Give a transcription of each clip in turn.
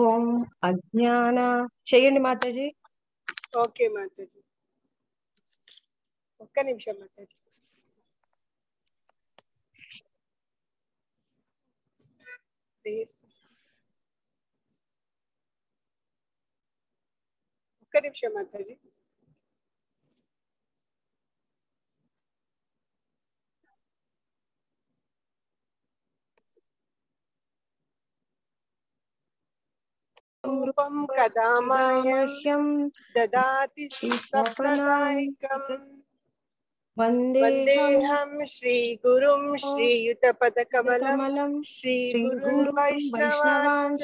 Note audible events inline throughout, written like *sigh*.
ఓం అజ్ఞాన చేయండి మాతాజీ ఓకే మాతాజీ ఒక్క నిమిషం మాతాజీ ఒక్క నిమిషం మాతాజీ रूपं कदा मायुष्यं ददाति स्वप्नदायकम् वन्देऽहं श्रीगुरुं श्रीयुतपदकमलं श्रीगुरुवैष्णवांश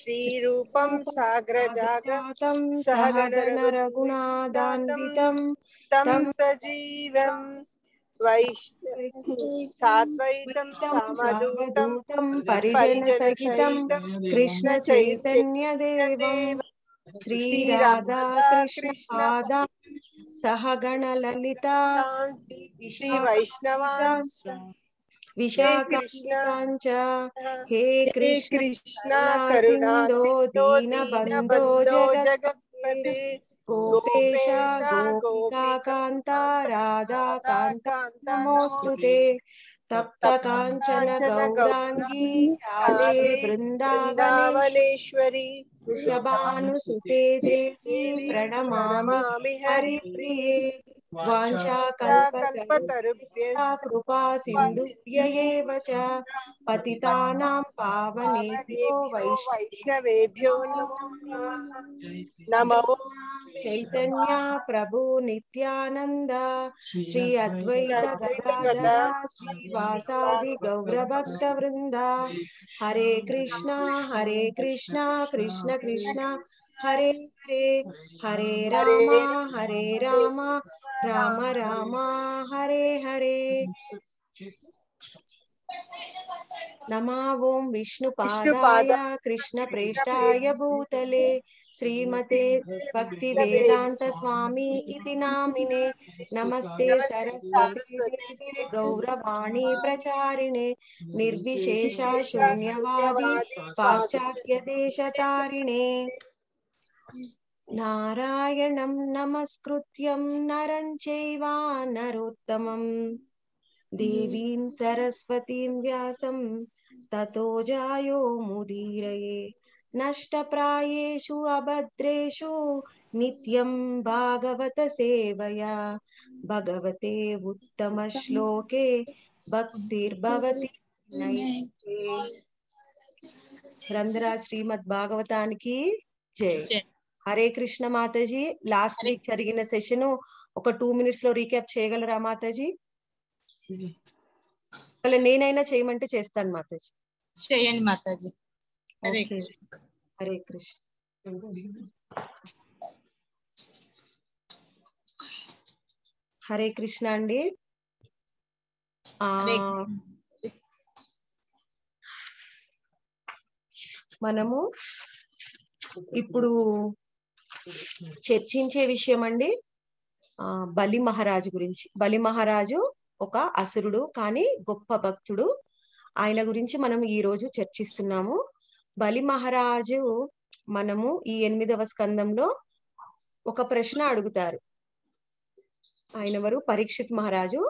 श्रीरूपं सागरजागतं सहगणरघुनादान्वितं तं सजीवम् सह गण कृष्णचैतन्यदेवं श्रीराधाकृष्णपादा सहगणललिता श्रीवैष्णवांश्च विशाखान्ताञ्च हे कृष्ण करुणा दीनबन्धो गोपेशा गोपिकान्ता राधाकान्ता नमोऽस्तु ते तप्तकाञ्चन गौराङ्गी काले वृन्दावनेश्वरी वृषभानुसुते देवी प्रणमामि हरिप्रिये वाञ्छाकल्पतरुभ्यः कृपा सिन्धुभ्य एव वैष्णवेभ्यो नमो चैतन्या प्रभु नित्यानन्द श्री अद्वैतगदाधरा श्रीवासादि गौरभक्तवृन्दा हरे कृष्णा हरे कृष्णा कृष्ण कृष्ण हरे हरे हरे रामा हरे रामा राम रामा हरे हरे नमा ओं कृष्ण कृष्णप्रेष्ठाय भूतले श्रीमते भक्ति वेदांत स्वामी इति नामिने नमस्ते सरस्वती गौरवाणी प्रचारिणे निर्विशेषा शून्यवादी पाश्चात्य पाश्चात्यदेशतारिणे नारायणं नमस्कृत्यं नरं चैवा नरोत्तमं देवीं सरस्वतीं व्यासं ततो जायो मुदीरये नष्टप्रायेषु अभद्रेषु नित्यं भागवतसेवया भगवते उत्तमश्लोके భక్తిర్భవతి రంధ్ర శ్రీమద్ భాగవతానికి జై హరే కృష్ణ మాతాజీ లాస్ట్ వీక్ జరిగిన సెషన్ ఒక టూ మినిట్స్ లో రీక్యాప్ చేయగలరా మాతాజీ నేనైనా చేయమంటే చేస్తాను మాతాజీ చేయండి మాతాజీ హరే కృష్ణ హరే కృష్ణ అండి మనము ఇప్పుడు చర్చించే విషయం అండి ఆ బలి మహారాజు గురించి బలి మహారాజు ఒక అసురుడు కానీ గొప్ప భక్తుడు ఆయన గురించి మనం ఈ రోజు చర్చిస్తున్నాము బలి మహారాజు మనము ఈ ఎనిమిదవ స్కందంలో ఒక ప్రశ్న అడుగుతారు ఆయన ఎవరు పరీక్షిత్ మహారాజు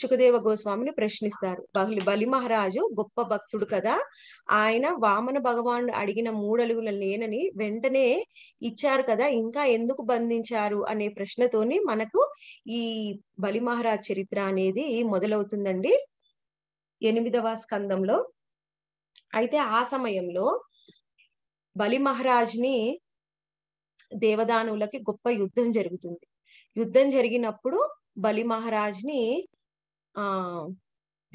సుఖదేవ గోస్వామిని ప్రశ్నిస్తారు బహుళ బలి మహారాజు గొప్ప భక్తుడు కదా ఆయన వామన భగవాను అడిగిన మూడలుగుల నేనని వెంటనే ఇచ్చారు కదా ఇంకా ఎందుకు బంధించారు అనే ప్రశ్నతోని మనకు ఈ బలి మహారాజ్ చరిత్ర అనేది మొదలవుతుందండి ఎనిమిదవ స్కందంలో అయితే ఆ సమయంలో బలి మహారాజ్ని దేవదానువులకి గొప్ప యుద్ధం జరుగుతుంది యుద్ధం జరిగినప్పుడు బలి మహారాజ్ని ఆ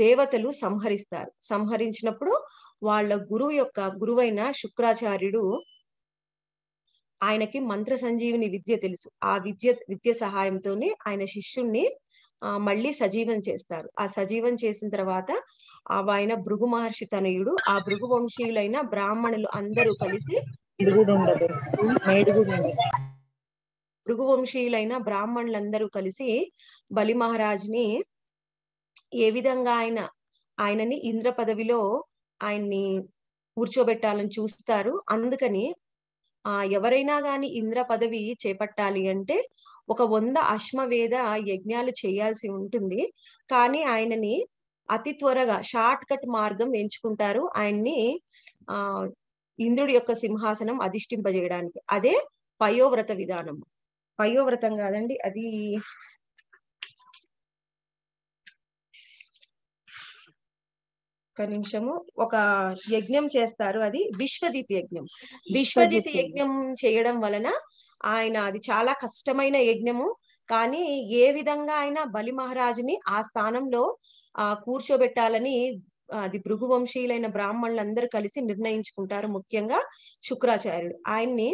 దేవతలు సంహరిస్తారు సంహరించినప్పుడు వాళ్ళ గురువు యొక్క గురువైన శుక్రాచార్యుడు ఆయనకి మంత్ర సంజీవిని విద్య తెలుసు ఆ విద్య విద్య సహాయంతోనే ఆయన శిష్యుణ్ణి మళ్ళీ సజీవం చేస్తారు ఆ సజీవం చేసిన తర్వాత ఆయన భృగు మహర్షి తనయుడు ఆ భృగు వంశీయులైన బ్రాహ్మణులు అందరూ కలిసి భృగు వంశీయులైన బ్రాహ్మణులందరూ కలిసి బలి మహారాజ్ ని ఏ విధంగా ఆయన ఆయనని ఇంద్ర పదవిలో ఆయన్ని కూర్చోబెట్టాలని చూస్తారు అందుకని ఆ ఎవరైనా గాని ఇంద్ర పదవి చేపట్టాలి అంటే ఒక వంద అశ్మవేద యజ్ఞాలు చేయాల్సి ఉంటుంది కానీ ఆయనని అతి త్వరగా షార్ట్ కట్ మార్గం ఎంచుకుంటారు ఆయన్ని ఆ ఇంద్రుడి యొక్క సింహాసనం అధిష్టింపజేయడానికి అదే పయోవ్రత విధానం పయోవ్రతం కాదండి అది ఒక్క నిమిషము ఒక యజ్ఞం చేస్తారు అది విశ్వజిత్ యజ్ఞం విశ్వజిత్ యజ్ఞం చేయడం వలన ఆయన అది చాలా కష్టమైన యజ్ఞము కానీ ఏ విధంగా ఆయన బలి మహారాజుని ఆ స్థానంలో ఆ కూర్చోబెట్టాలని అది భృగువంశీయులైన బ్రాహ్మణులందరూ కలిసి నిర్ణయించుకుంటారు ముఖ్యంగా శుక్రాచార్యుడు ఆయన్ని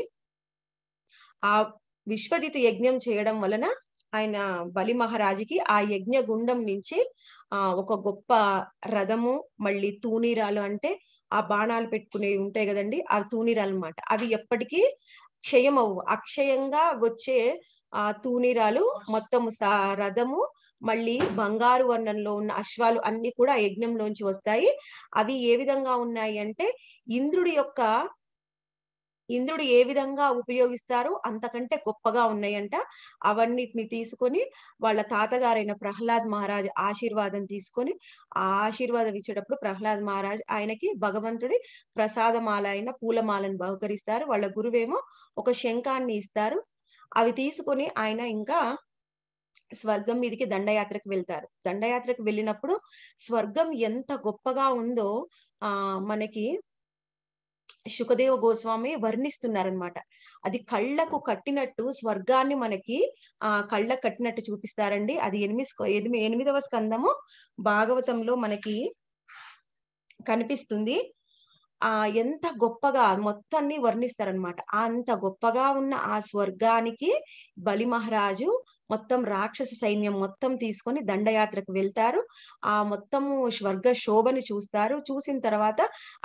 ఆ విశ్వజిత్ యజ్ఞం చేయడం వలన ఆయన బలి మహారాజుకి ఆ యజ్ఞ గుండం నుంచి ఆ ఒక గొప్ప రథము మళ్ళీ తూనీరాలు అంటే ఆ బాణాలు పెట్టుకునేవి ఉంటాయి కదండి ఆ తూనీరాలు అనమాట అవి ఎప్పటికీ క్షయం అవ్వు అక్షయంగా వచ్చే ఆ తూనీరాలు మొత్తము రథము మళ్ళీ బంగారు వర్ణంలో ఉన్న అశ్వాలు అన్ని కూడా యజ్ఞంలోంచి వస్తాయి అవి ఏ విధంగా ఉన్నాయి అంటే ఇంద్రుడి యొక్క ఇంద్రుడు ఏ విధంగా ఉపయోగిస్తారో అంతకంటే గొప్పగా ఉన్నాయంట అవన్నిటిని తీసుకొని వాళ్ళ తాతగారైన ప్రహ్లాద్ మహారాజ్ ఆశీర్వాదం తీసుకొని ఆ ఆశీర్వాదం ఇచ్చేటప్పుడు ప్రహ్లాద్ మహారాజ్ ఆయనకి భగవంతుడి ప్రసాదమాల అయిన పూలమాలను బహుకరిస్తారు వాళ్ళ గురువేమో ఒక శంఖాన్ని ఇస్తారు అవి తీసుకొని ఆయన ఇంకా స్వర్గం మీదకి దండయాత్రకు వెళ్తారు దండయాత్రకు వెళ్ళినప్పుడు స్వర్గం ఎంత గొప్పగా ఉందో ఆ మనకి సుఖదేవ గోస్వామి వర్ణిస్తున్నారనమాట అది కళ్ళకు కట్టినట్టు స్వర్గాన్ని మనకి ఆ కళ్ళకు కట్టినట్టు చూపిస్తారండి అది ఎనిమిది ఎనిమిదవ స్కందము భాగవతంలో మనకి కనిపిస్తుంది ఆ ఎంత గొప్పగా మొత్తాన్ని వర్ణిస్తారనమాట అంత గొప్పగా ఉన్న ఆ స్వర్గానికి బలి మహారాజు మొత్తం రాక్షస సైన్యం మొత్తం తీసుకొని దండయాత్రకు వెళ్తారు ఆ మొత్తము స్వర్గ శోభని చూస్తారు చూసిన తర్వాత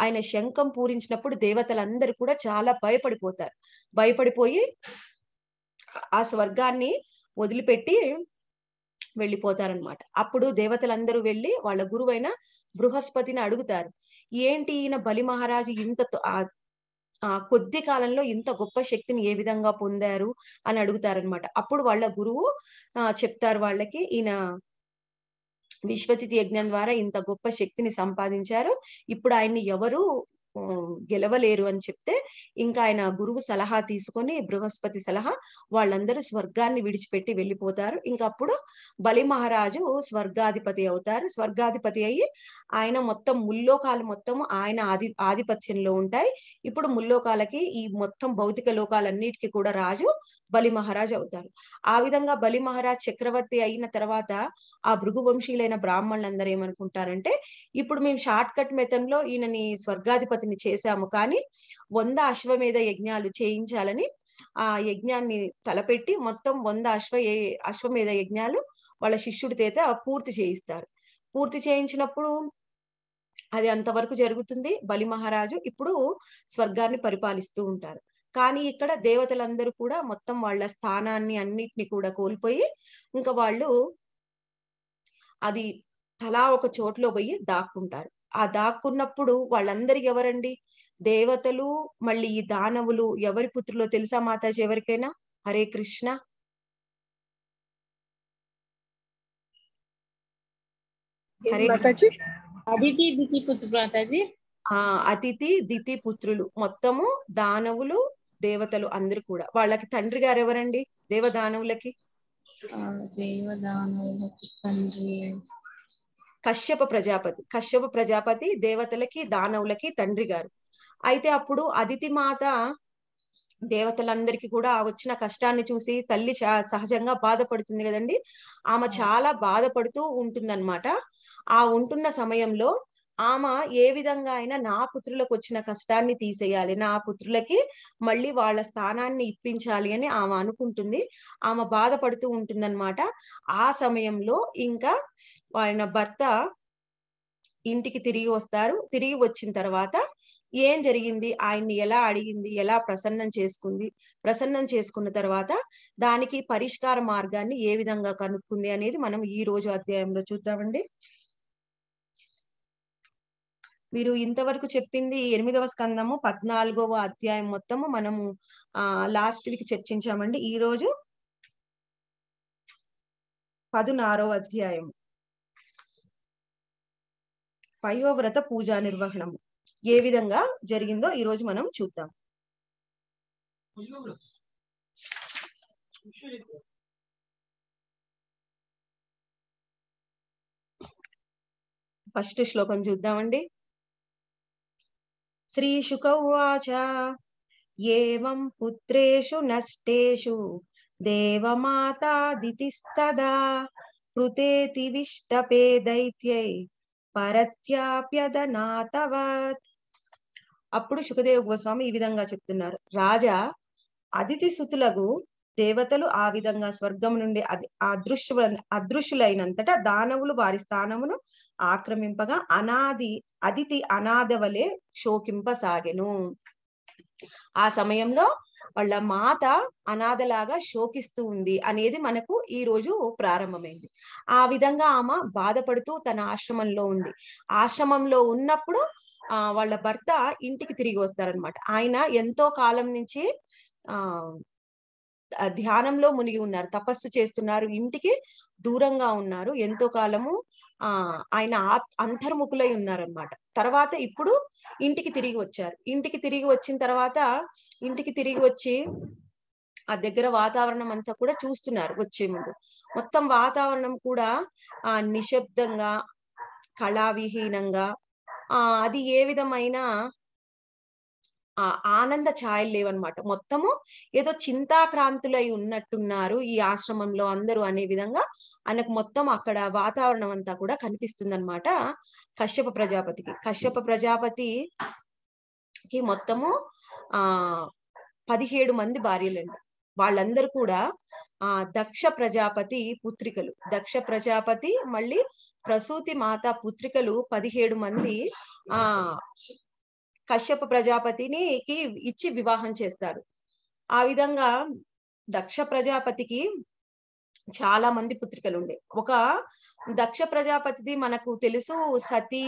ఆయన శంఖం పూరించినప్పుడు దేవతలందరూ కూడా చాలా భయపడిపోతారు భయపడిపోయి ఆ స్వర్గాన్ని వదిలిపెట్టి వెళ్ళిపోతారనమాట అప్పుడు దేవతలందరూ వెళ్ళి వాళ్ళ గురువైన బృహస్పతిని అడుగుతారు ఏంటి ఈయన బలి మహారాజు ఇంత కొద్ది కాలంలో ఇంత గొప్ప శక్తిని ఏ విధంగా పొందారు అని అనమాట అప్పుడు వాళ్ళ గురువు చెప్తారు వాళ్ళకి ఈయన విశ్వతిథి యజ్ఞం ద్వారా ఇంత గొప్ప శక్తిని సంపాదించారు ఇప్పుడు ఆయన్ని ఎవరు గెలవలేరు అని చెప్తే ఇంకా ఆయన గురువు సలహా తీసుకొని బృహస్పతి సలహా వాళ్ళందరూ స్వర్గాన్ని విడిచిపెట్టి వెళ్ళిపోతారు ఇంకా అప్పుడు బలి మహారాజు స్వర్గాధిపతి అవుతారు స్వర్గాధిపతి అయ్యి ఆయన మొత్తం ముల్లోకాలు మొత్తం ఆయన ఆధి ఆధిపత్యంలో ఉంటాయి ఇప్పుడు ముల్లోకాలకి ఈ మొత్తం భౌతిక లోకాలన్నిటికీ కూడా రాజు బలి మహారాజ్ అవుతారు ఆ విధంగా బలి మహారాజ్ చక్రవర్తి అయిన తర్వాత ఆ బ్రాహ్మణులు బ్రాహ్మణులందరూ ఏమనుకుంటారంటే ఇప్పుడు మేము షార్ట్ కట్ మెతంలో ఈయనని స్వర్గాధిపతిని చేశాము కానీ వంద అశ్వమేధ యజ్ఞాలు చేయించాలని ఆ యజ్ఞాన్ని తలపెట్టి మొత్తం వంద అశ్వ అశ్వమేధ యజ్ఞాలు వాళ్ళ శిష్యుడి చేత పూర్తి చేయిస్తారు పూర్తి చేయించినప్పుడు అది అంతవరకు జరుగుతుంది బలి మహారాజు ఇప్పుడు స్వర్గాన్ని పరిపాలిస్తూ ఉంటారు కానీ ఇక్కడ దేవతలందరూ కూడా మొత్తం వాళ్ళ స్థానాన్ని అన్నిటిని కూడా కోల్పోయి ఇంకా వాళ్ళు అది తలా ఒక చోట్లో పోయి దాక్కుంటారు ఆ దాక్కున్నప్పుడు వాళ్ళందరు ఎవరండి దేవతలు మళ్ళీ ఈ దానవులు ఎవరి పుత్రులో తెలుసా మాతాజీ ఎవరికైనా హరే కృష్ణ హరే అదితి దితి పుత్రులు ఆ అతిథి దితి పుత్రులు మొత్తము దానవులు దేవతలు అందరు కూడా వాళ్ళకి తండ్రి గారు ఎవరండి దేవదానవులకి దానవులకి తండ్రి కశ్యప ప్రజాపతి కశ్యప ప్రజాపతి దేవతలకి దానవులకి తండ్రి గారు అయితే అప్పుడు అదితి మాత దేవతలందరికీ కూడా వచ్చిన కష్టాన్ని చూసి తల్లి సహజంగా బాధపడుతుంది కదండి ఆమె చాలా బాధపడుతూ ఉంటుందన్నమాట ఆ ఉంటున్న సమయంలో ఆమె ఏ విధంగా అయినా నా పుత్రులకు వచ్చిన కష్టాన్ని తీసేయాలి నా పుత్రులకి మళ్ళీ వాళ్ళ స్థానాన్ని ఇప్పించాలి అని ఆమె అనుకుంటుంది ఆమె బాధపడుతూ ఉంటుందన్నమాట ఆ సమయంలో ఇంకా ఆయన భర్త ఇంటికి తిరిగి వస్తారు తిరిగి వచ్చిన తర్వాత ఏం జరిగింది ఆయన్ని ఎలా అడిగింది ఎలా ప్రసన్నం చేసుకుంది ప్రసన్నం చేసుకున్న తర్వాత దానికి పరిష్కార మార్గాన్ని ఏ విధంగా కనుక్కుంది అనేది మనం ఈ రోజు అధ్యాయంలో చూద్దామండి మీరు ఇంతవరకు చెప్పింది ఎనిమిదవ స్కందము పద్నాలుగవ అధ్యాయం మొత్తము మనము ఆ లాస్ట్ వీక్ చర్చించామండి ఈ రోజు పదునారవ అధ్యాయం పయోవ్రత పూజా నిర్వహణము ఏ విధంగా జరిగిందో ఈ రోజు మనం చూద్దాం ఫస్ట్ శ్లోకం చూద్దామండి శ్రీశుక ఉచ ఏం పుత్రు నష్టు देवमातादितिस्तदा कृतेतिविष्टपे दैत्यै పరత్యాప్యదనాతవత్ అప్పుడు సుఖదేవ గోస్వామి ఈ విధంగా చెప్తున్నారు రాజా అతిథి సుతులకు దేవతలు ఆ విధంగా స్వర్గం నుండి అదృశ్య అదృశ్యులైనంతట దానవులు వారి స్థానమును ఆక్రమింపగా అనాది అదితి అనాథ వలె శోకింపసాగెను ఆ సమయంలో వాళ్ళ మాత అనాథలాగా శోకిస్తూ ఉంది అనేది మనకు ఈ రోజు ప్రారంభమైంది ఆ విధంగా ఆమె బాధపడుతూ తన ఆశ్రమంలో ఉంది ఆశ్రమంలో ఉన్నప్పుడు ఆ వాళ్ళ భర్త ఇంటికి తిరిగి వస్తారనమాట ఆయన ఎంతో కాలం నుంచి ఆ ధ్యానంలో మునిగి ఉన్నారు తపస్సు చేస్తున్నారు ఇంటికి దూరంగా ఉన్నారు ఎంతో కాలము ఆ ఆయన అంతర్ముఖులై ఉన్నారనమాట తర్వాత ఇప్పుడు ఇంటికి తిరిగి వచ్చారు ఇంటికి తిరిగి వచ్చిన తర్వాత ఇంటికి తిరిగి వచ్చి ఆ దగ్గర వాతావరణం అంతా కూడా చూస్తున్నారు వచ్చే ముందు మొత్తం వాతావరణం కూడా ఆ నిశ్శబ్దంగా కళావిహీనంగా ఆ అది ఏ విధమైన ఆనంద ఛాయలు లేవన్నమాట మొత్తము ఏదో చింతాక్రాంతులై ఉన్నట్టున్నారు ఈ ఆశ్రమంలో అందరూ అనే విధంగా ఆయనకు మొత్తం అక్కడ వాతావరణం అంతా కూడా కనిపిస్తుంది అనమాట కశ్యప ప్రజాపతికి కశ్యప ప్రజాపతికి మొత్తము ఆ పదిహేడు మంది భార్యలండి వాళ్ళందరూ కూడా ఆ దక్ష ప్రజాపతి పుత్రికలు దక్ష ప్రజాపతి మళ్ళీ ప్రసూతి మాత పుత్రికలు పదిహేడు మంది ఆ కశ్యప ప్రజాపతినికి ఇచ్చి వివాహం చేస్తారు ఆ విధంగా దక్ష ప్రజాపతికి చాలా మంది పుత్రికలు ఉండే ఒక దక్ష ప్రజాపతిది మనకు తెలుసు సతి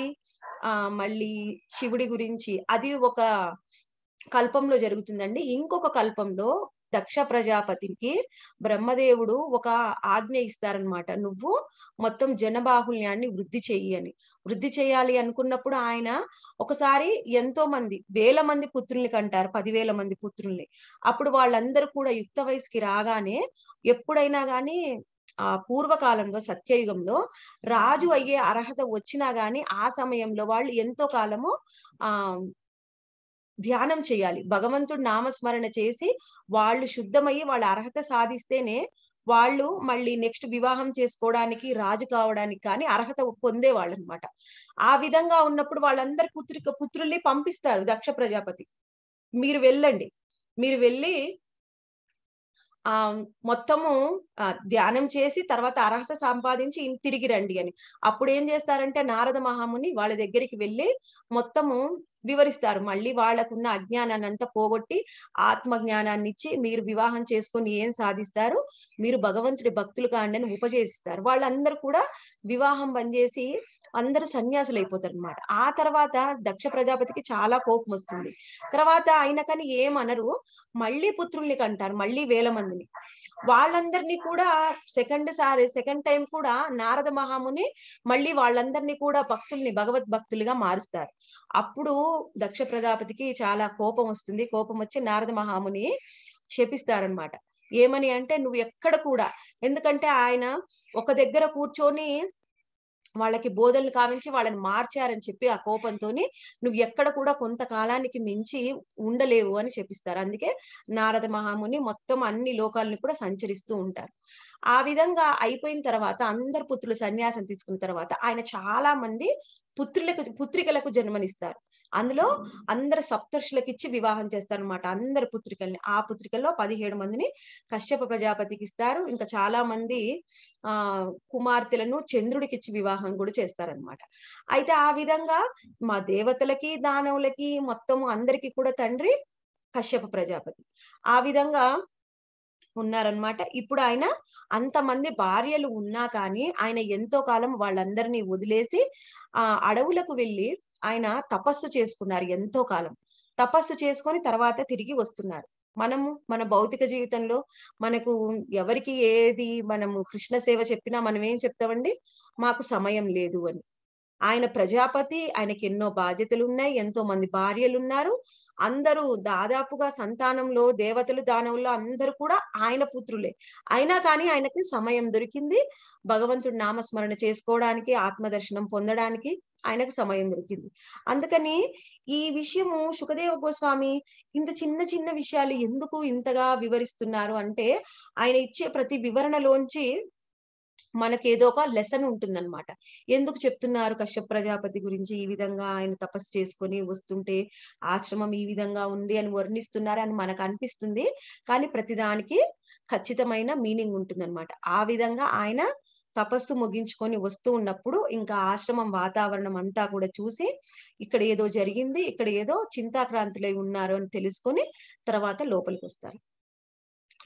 ఆ మళ్ళీ శివుడి గురించి అది ఒక కల్పంలో జరుగుతుందండి ఇంకొక కల్పంలో దక్ష ప్రజాపతికి బ్రహ్మదేవుడు ఒక ఆజ్ఞ ఇస్తారనమాట నువ్వు మొత్తం జనబాహుల్యాన్ని వృద్ధి చెయ్యి అని వృద్ధి చేయాలి అనుకున్నప్పుడు ఆయన ఒకసారి ఎంతో మంది వేల మంది పుత్రుల్ని కంటారు పదివేల మంది పుత్రుల్ని అప్పుడు వాళ్ళందరూ కూడా యుక్త వయసుకి రాగానే ఎప్పుడైనా కానీ ఆ పూర్వకాలంలో సత్యయుగంలో రాజు అయ్యే అర్హత వచ్చినా గాని ఆ సమయంలో వాళ్ళు ఎంతో కాలము ఆ ధ్యానం చేయాలి భగవంతుడు నామస్మరణ చేసి వాళ్ళు శుద్ధమయ్యి వాళ్ళ అర్హత సాధిస్తేనే వాళ్ళు మళ్ళీ నెక్స్ట్ వివాహం చేసుకోవడానికి రాజు కావడానికి కానీ అర్హత పొందేవాళ్ళు అనమాట ఆ విధంగా ఉన్నప్పుడు వాళ్ళందరి పుత్రిక పుత్రుల్ని పంపిస్తారు దక్ష ప్రజాపతి మీరు వెళ్ళండి మీరు వెళ్ళి ఆ మొత్తము ధ్యానం చేసి తర్వాత అర్హత సంపాదించి తిరిగి రండి అని అప్పుడు ఏం చేస్తారంటే నారద మహాముని వాళ్ళ దగ్గరికి వెళ్ళి మొత్తము వివరిస్తారు మళ్ళీ వాళ్ళకున్న అజ్ఞానాన్ని అంతా పోగొట్టి ఆత్మ జ్ఞానాన్ని ఇచ్చి మీరు వివాహం చేసుకొని ఏం సాధిస్తారు మీరు భగవంతుడి భక్తులు కాండి అని ఉపజేసిస్తారు వాళ్ళందరూ కూడా వివాహం పనిచేసి అందరు సన్యాసులు అయిపోతారు అనమాట ఆ తర్వాత దక్ష ప్రజాపతికి చాలా కోపం వస్తుంది తర్వాత ఆయన కానీ ఏమనరు మళ్ళీ పుత్రుల్ని కంటారు మళ్ళీ వేల మందిని వాళ్ళందరినీ కూడా సెకండ్ సారి సెకండ్ టైం కూడా నారద మహాముని మళ్ళీ వాళ్ళందరినీ కూడా భక్తుల్ని భగవద్ భక్తులుగా మారుస్తారు అప్పుడు దక్ష ప్రజాపతికి చాలా కోపం వస్తుంది కోపం వచ్చి నారద మహాముని శపిస్తారనమాట ఏమని అంటే నువ్వు ఎక్కడ కూడా ఎందుకంటే ఆయన ఒక దగ్గర కూర్చొని వాళ్ళకి బోధనలు కావించి వాళ్ళని మార్చారని చెప్పి ఆ కోపంతో నువ్వు ఎక్కడ కూడా కొంతకాలానికి మించి ఉండలేవు అని చెప్పిస్తారు అందుకే నారద మహాముని మొత్తం అన్ని లోకాలను కూడా సంచరిస్తూ ఉంటారు ఆ విధంగా అయిపోయిన తర్వాత అందరు పుత్రులు సన్యాసం తీసుకున్న తర్వాత ఆయన చాలా మంది పుత్రులకు పుత్రికలకు జన్మనిస్తారు అందులో అందరు సప్తర్షులకు ఇచ్చి వివాహం చేస్తారు అనమాట అందరు పుత్రికల్ని ఆ పుత్రికల్లో పదిహేడు మందిని కశ్యప ప్రజాపతికి ఇస్తారు ఇంకా చాలా మంది ఆ కుమార్తెలను చంద్రుడికి ఇచ్చి వివాహం కూడా చేస్తారనమాట అయితే ఆ విధంగా మా దేవతలకి దానవులకి మొత్తం అందరికీ కూడా తండ్రి కశ్యప ప్రజాపతి ఆ విధంగా ఉన్నారనమాట ఇప్పుడు ఆయన అంతమంది భార్యలు ఉన్నా కానీ ఆయన ఎంతో కాలం వాళ్ళందరినీ వదిలేసి ఆ అడవులకు వెళ్ళి ఆయన తపస్సు చేసుకున్నారు ఎంతో కాలం తపస్సు చేసుకొని తర్వాత తిరిగి వస్తున్నారు మనము మన భౌతిక జీవితంలో మనకు ఎవరికి ఏది మనము కృష్ణ సేవ చెప్పినా మనం ఏం చెప్తామండి మాకు సమయం లేదు అని ఆయన ప్రజాపతి ఆయనకి ఎన్నో బాధ్యతలు ఉన్నాయి ఎంతో మంది భార్యలు ఉన్నారు అందరూ దాదాపుగా సంతానంలో దేవతలు దానవుల్లో అందరూ కూడా ఆయన పుత్రులే అయినా కానీ ఆయనకి సమయం దొరికింది భగవంతుడి నామస్మరణ చేసుకోవడానికి ఆత్మదర్శనం పొందడానికి ఆయనకు సమయం దొరికింది అందుకని ఈ విషయము సుఖదేవ గోస్వామి ఇంత చిన్న చిన్న విషయాలు ఎందుకు ఇంతగా వివరిస్తున్నారు అంటే ఆయన ఇచ్చే ప్రతి వివరణలోంచి మనకి ఏదో ఒక లెసన్ ఉంటుందన్నమాట ఎందుకు చెప్తున్నారు కశ్యప్ ప్రజాపతి గురించి ఈ విధంగా ఆయన తపస్సు చేసుకొని వస్తుంటే ఆశ్రమం ఈ విధంగా ఉంది అని వర్ణిస్తున్నారు అని మనకు అనిపిస్తుంది కానీ ప్రతిదానికి ఖచ్చితమైన మీనింగ్ ఉంటుందన్నమాట ఆ విధంగా ఆయన తపస్సు ముగించుకొని వస్తూ ఉన్నప్పుడు ఇంకా ఆశ్రమం వాతావరణం అంతా కూడా చూసి ఇక్కడ ఏదో జరిగింది ఇక్కడ ఏదో చింతాక్రాంతులై ఉన్నారు అని తెలుసుకొని తర్వాత లోపలికి వస్తారు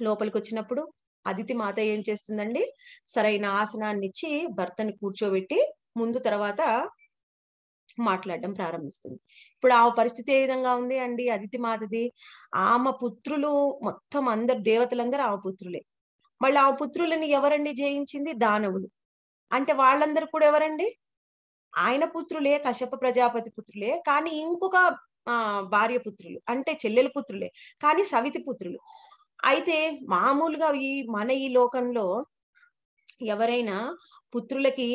లోపలికి వచ్చినప్పుడు అదితి మాత ఏం చేస్తుందండి సరైన ఆసనాన్ని ఇచ్చి భర్తని కూర్చోబెట్టి ముందు తర్వాత మాట్లాడడం ప్రారంభిస్తుంది ఇప్పుడు ఆ పరిస్థితి ఏ విధంగా ఉంది అండి అదితి మాతది ఆమె పుత్రులు మొత్తం అందరు దేవతలందరూ ఆమె పుత్రులే మళ్ళీ ఆ పుత్రులని ఎవరండి జయించింది దానవులు అంటే వాళ్ళందరూ కూడా ఎవరండి ఆయన పుత్రులే కశ్యప ప్రజాపతి పుత్రులే కానీ ఇంకొక భార్య పుత్రులు అంటే చెల్లెల పుత్రులే కానీ సవితి పుత్రులు అయితే మామూలుగా ఈ మన ఈ లోకంలో ఎవరైనా పుత్రులకి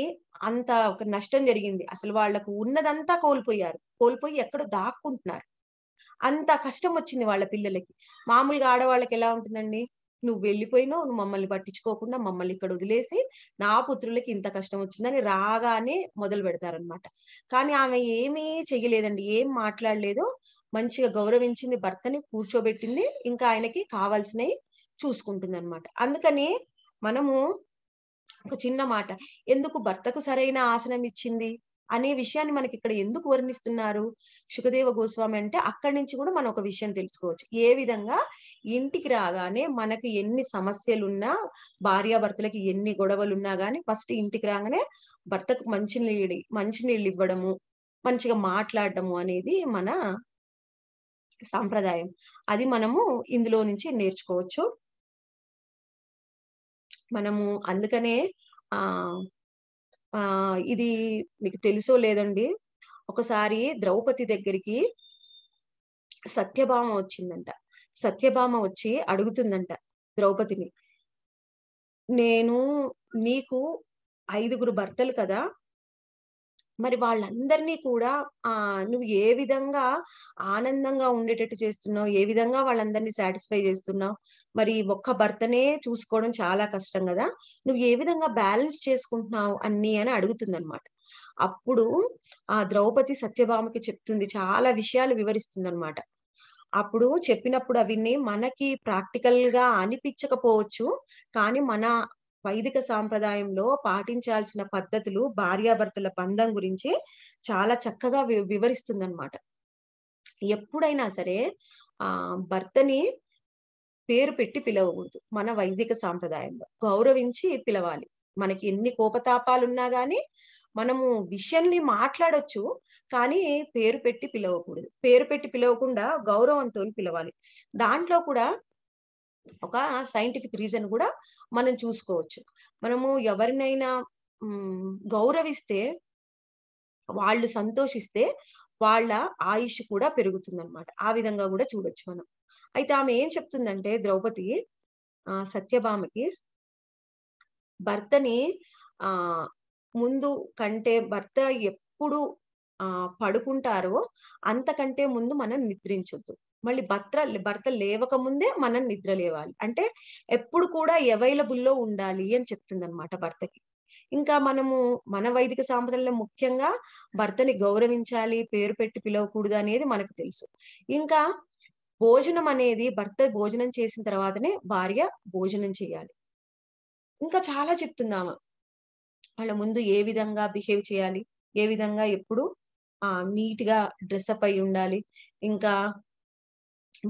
అంత ఒక నష్టం జరిగింది అసలు వాళ్లకు ఉన్నదంతా కోల్పోయారు కోల్పోయి ఎక్కడ దాక్కుంటున్నారు అంత కష్టం వచ్చింది వాళ్ళ పిల్లలకి మామూలుగా ఆడవాళ్ళకి ఎలా ఉంటుందండి నువ్వు వెళ్ళిపోయినావు నువ్వు మమ్మల్ని పట్టించుకోకుండా మమ్మల్ని ఇక్కడ వదిలేసి నా పుత్రులకి ఇంత కష్టం వచ్చిందని రాగానే మొదలు పెడతారనమాట కానీ ఆమె ఏమీ చెయ్యలేదండి ఏం మాట్లాడలేదు మంచిగా గౌరవించింది భర్తని కూర్చోబెట్టింది ఇంకా ఆయనకి కావాల్సినవి చూసుకుంటుంది అనమాట అందుకని మనము ఒక చిన్న మాట ఎందుకు భర్తకు సరైన ఆసనం ఇచ్చింది అనే విషయాన్ని మనకి ఇక్కడ ఎందుకు వర్ణిస్తున్నారు సుఖదేవ గోస్వామి అంటే అక్కడి నుంచి కూడా మనం ఒక విషయం తెలుసుకోవచ్చు ఏ విధంగా ఇంటికి రాగానే మనకి ఎన్ని సమస్యలున్నా భార్యాభర్తలకి ఎన్ని గొడవలున్నా కానీ ఫస్ట్ ఇంటికి రాగానే భర్తకు మంచినీళ్ళు మంచినీళ్ళు ఇవ్వడము మంచిగా మాట్లాడడము అనేది మన సాంప్రదాయం అది మనము ఇందులో నుంచి నేర్చుకోవచ్చు మనము అందుకనే ఆ ఆ ఇది మీకు తెలుసో లేదండి ఒకసారి ద్రౌపది దగ్గరికి సత్యభామ వచ్చిందంట సత్యభామ వచ్చి అడుగుతుందంట ద్రౌపదిని నేను నీకు ఐదుగురు భర్తలు కదా మరి వాళ్ళందరినీ కూడా ఆ నువ్వు ఏ విధంగా ఆనందంగా ఉండేటట్టు చేస్తున్నావు ఏ విధంగా వాళ్ళందరినీ సాటిస్ఫై చేస్తున్నావు మరి ఒక్క భర్తనే చూసుకోవడం చాలా కష్టం కదా నువ్వు ఏ విధంగా బ్యాలెన్స్ చేసుకుంటున్నావు అన్ని అని అడుగుతుంది అనమాట అప్పుడు ఆ ద్రౌపది సత్యభామకి చెప్తుంది చాలా విషయాలు వివరిస్తుంది అనమాట అప్పుడు చెప్పినప్పుడు అవిని మనకి ప్రాక్టికల్ గా అనిపించకపోవచ్చు కానీ మన వైదిక సాంప్రదాయంలో పాటించాల్సిన పద్ధతులు భార్యాభర్తల బంధం గురించి చాలా చక్కగా వివరిస్తుంది అనమాట ఎప్పుడైనా సరే ఆ భర్తని పేరు పెట్టి పిలవకూడదు మన వైదిక సాంప్రదాయంలో గౌరవించి పిలవాలి మనకి ఎన్ని కోపతాపాలు ఉన్నా గాని మనము విషయాన్ని మాట్లాడొచ్చు కానీ పేరు పెట్టి పిలవకూడదు పేరు పెట్టి పిలవకుండా గౌరవంతో పిలవాలి దాంట్లో కూడా ఒక సైంటిఫిక్ రీజన్ కూడా మనం చూసుకోవచ్చు మనము ఎవరినైనా గౌరవిస్తే వాళ్ళు సంతోషిస్తే వాళ్ళ ఆయుష్ కూడా పెరుగుతుంది అనమాట ఆ విధంగా కూడా చూడొచ్చు మనం అయితే ఆమె ఏం చెప్తుందంటే ద్రౌపది ఆ సత్యభామకి భర్తని ఆ ముందు కంటే భర్త ఎప్పుడు ఆ పడుకుంటారో అంతకంటే ముందు మనం నిద్రించొద్దు మళ్ళీ భర్త భర్త లేవక ముందే మనం నిద్ర లేవాలి అంటే ఎప్పుడు కూడా అవైలబుల్లో ఉండాలి అని చెప్తుంది అనమాట భర్తకి ఇంకా మనము మన వైదిక సాంప్రదాయంలో ముఖ్యంగా భర్తని గౌరవించాలి పేరు పెట్టి పిలవకూడదు అనేది మనకు తెలుసు ఇంకా భోజనం అనేది భర్త భోజనం చేసిన తర్వాతనే భార్య భోజనం చేయాలి ఇంకా చాలా చెప్తున్నాము వాళ్ళ ముందు ఏ విధంగా బిహేవ్ చేయాలి ఏ విధంగా ఎప్పుడు ఆ నీట్ గా డ్రెస్అప్ అయి ఉండాలి ఇంకా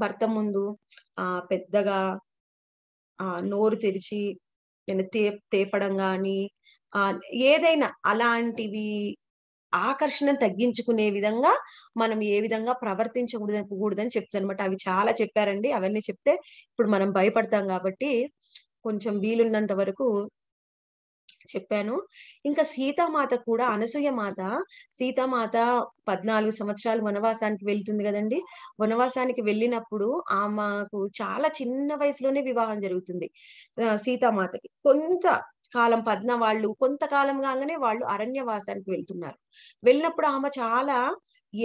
భర్త ముందు ఆ పెద్దగా ఆ నోరు తెరిచి తే తేపడం కానీ ఆ ఏదైనా అలాంటివి ఆకర్షణ తగ్గించుకునే విధంగా మనం ఏ విధంగా ప్రవర్తించకూడదు కూడదని అనమాట అవి చాలా చెప్పారండి అవన్నీ చెప్తే ఇప్పుడు మనం భయపడతాం కాబట్టి కొంచెం వీలున్నంత వరకు చెప్పాను ఇంకా సీతామాత కూడా అనసూయ మాత సీతామాత పద్నాలుగు సంవత్సరాలు వనవాసానికి వెళ్తుంది కదండి వనవాసానికి వెళ్ళినప్పుడు ఆమెకు చాలా చిన్న వయసులోనే వివాహం జరుగుతుంది సీతామాతకి కొంత కాలం పద్న వాళ్ళు కొంతకాలం కాగానే వాళ్ళు అరణ్యవాసానికి వెళ్తున్నారు వెళ్ళినప్పుడు ఆమె చాలా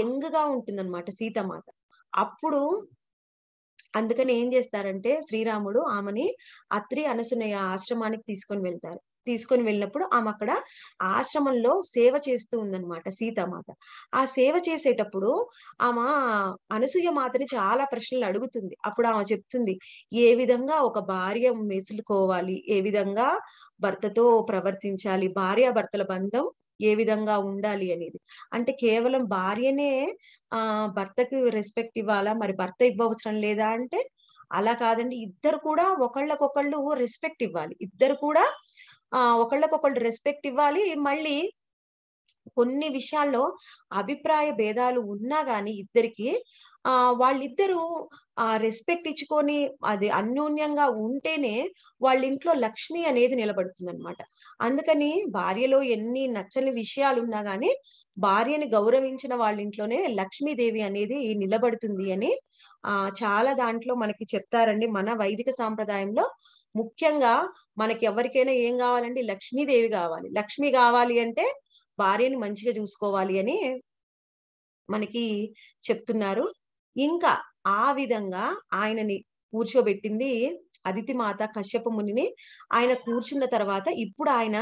యంగ్ గా ఉంటుందన్నమాట సీతామాత అప్పుడు అందుకని ఏం చేస్తారంటే శ్రీరాముడు ఆమెని అత్రి అనసునయ్య ఆశ్రమానికి తీసుకొని వెళ్తారు తీసుకొని వెళ్ళినప్పుడు ఆమె అక్కడ ఆశ్రమంలో సేవ చేస్తూ ఉందన్నమాట సీతామాత ఆ సేవ చేసేటప్పుడు ఆమె అనసూయ మాతని చాలా ప్రశ్నలు అడుగుతుంది అప్పుడు ఆమె చెప్తుంది ఏ విధంగా ఒక భార్య మెసులుకోవాలి ఏ విధంగా భర్తతో ప్రవర్తించాలి భార్య భర్తల బంధం ఏ విధంగా ఉండాలి అనేది అంటే కేవలం భార్యనే ఆ భర్తకి రెస్పెక్ట్ ఇవ్వాలా మరి భర్త ఇవ్వవసరం లేదా అంటే అలా కాదండి ఇద్దరు కూడా ఒకళ్ళకొకళ్ళు రెస్పెక్ట్ ఇవ్వాలి ఇద్దరు కూడా ఆ ఒకళ్ళకొకళ్ళు రెస్పెక్ట్ ఇవ్వాలి మళ్ళీ కొన్ని విషయాల్లో అభిప్రాయ భేదాలు ఉన్నా గాని ఇద్దరికి ఆ వాళ్ళిద్దరూ ఆ రెస్పెక్ట్ ఇచ్చుకొని అది అన్యోన్యంగా ఉంటేనే వాళ్ళ ఇంట్లో లక్ష్మి అనేది నిలబడుతుంది అనమాట అందుకని భార్యలో ఎన్ని నచ్చని విషయాలు ఉన్నా గాని భార్యని గౌరవించిన వాళ్ళ ఇంట్లోనే లక్ష్మీదేవి అనేది నిలబడుతుంది అని ఆ చాలా దాంట్లో మనకి చెప్తారండి మన వైదిక సాంప్రదాయంలో ముఖ్యంగా మనకి ఎవరికైనా ఏం కావాలండి లక్ష్మీదేవి కావాలి లక్ష్మి కావాలి అంటే భార్యని మంచిగా చూసుకోవాలి అని మనకి చెప్తున్నారు ఇంకా ఆ విధంగా ఆయనని కూర్చోబెట్టింది అదితి మాత కశ్యప మునిని ఆయన కూర్చున్న తర్వాత ఇప్పుడు ఆయన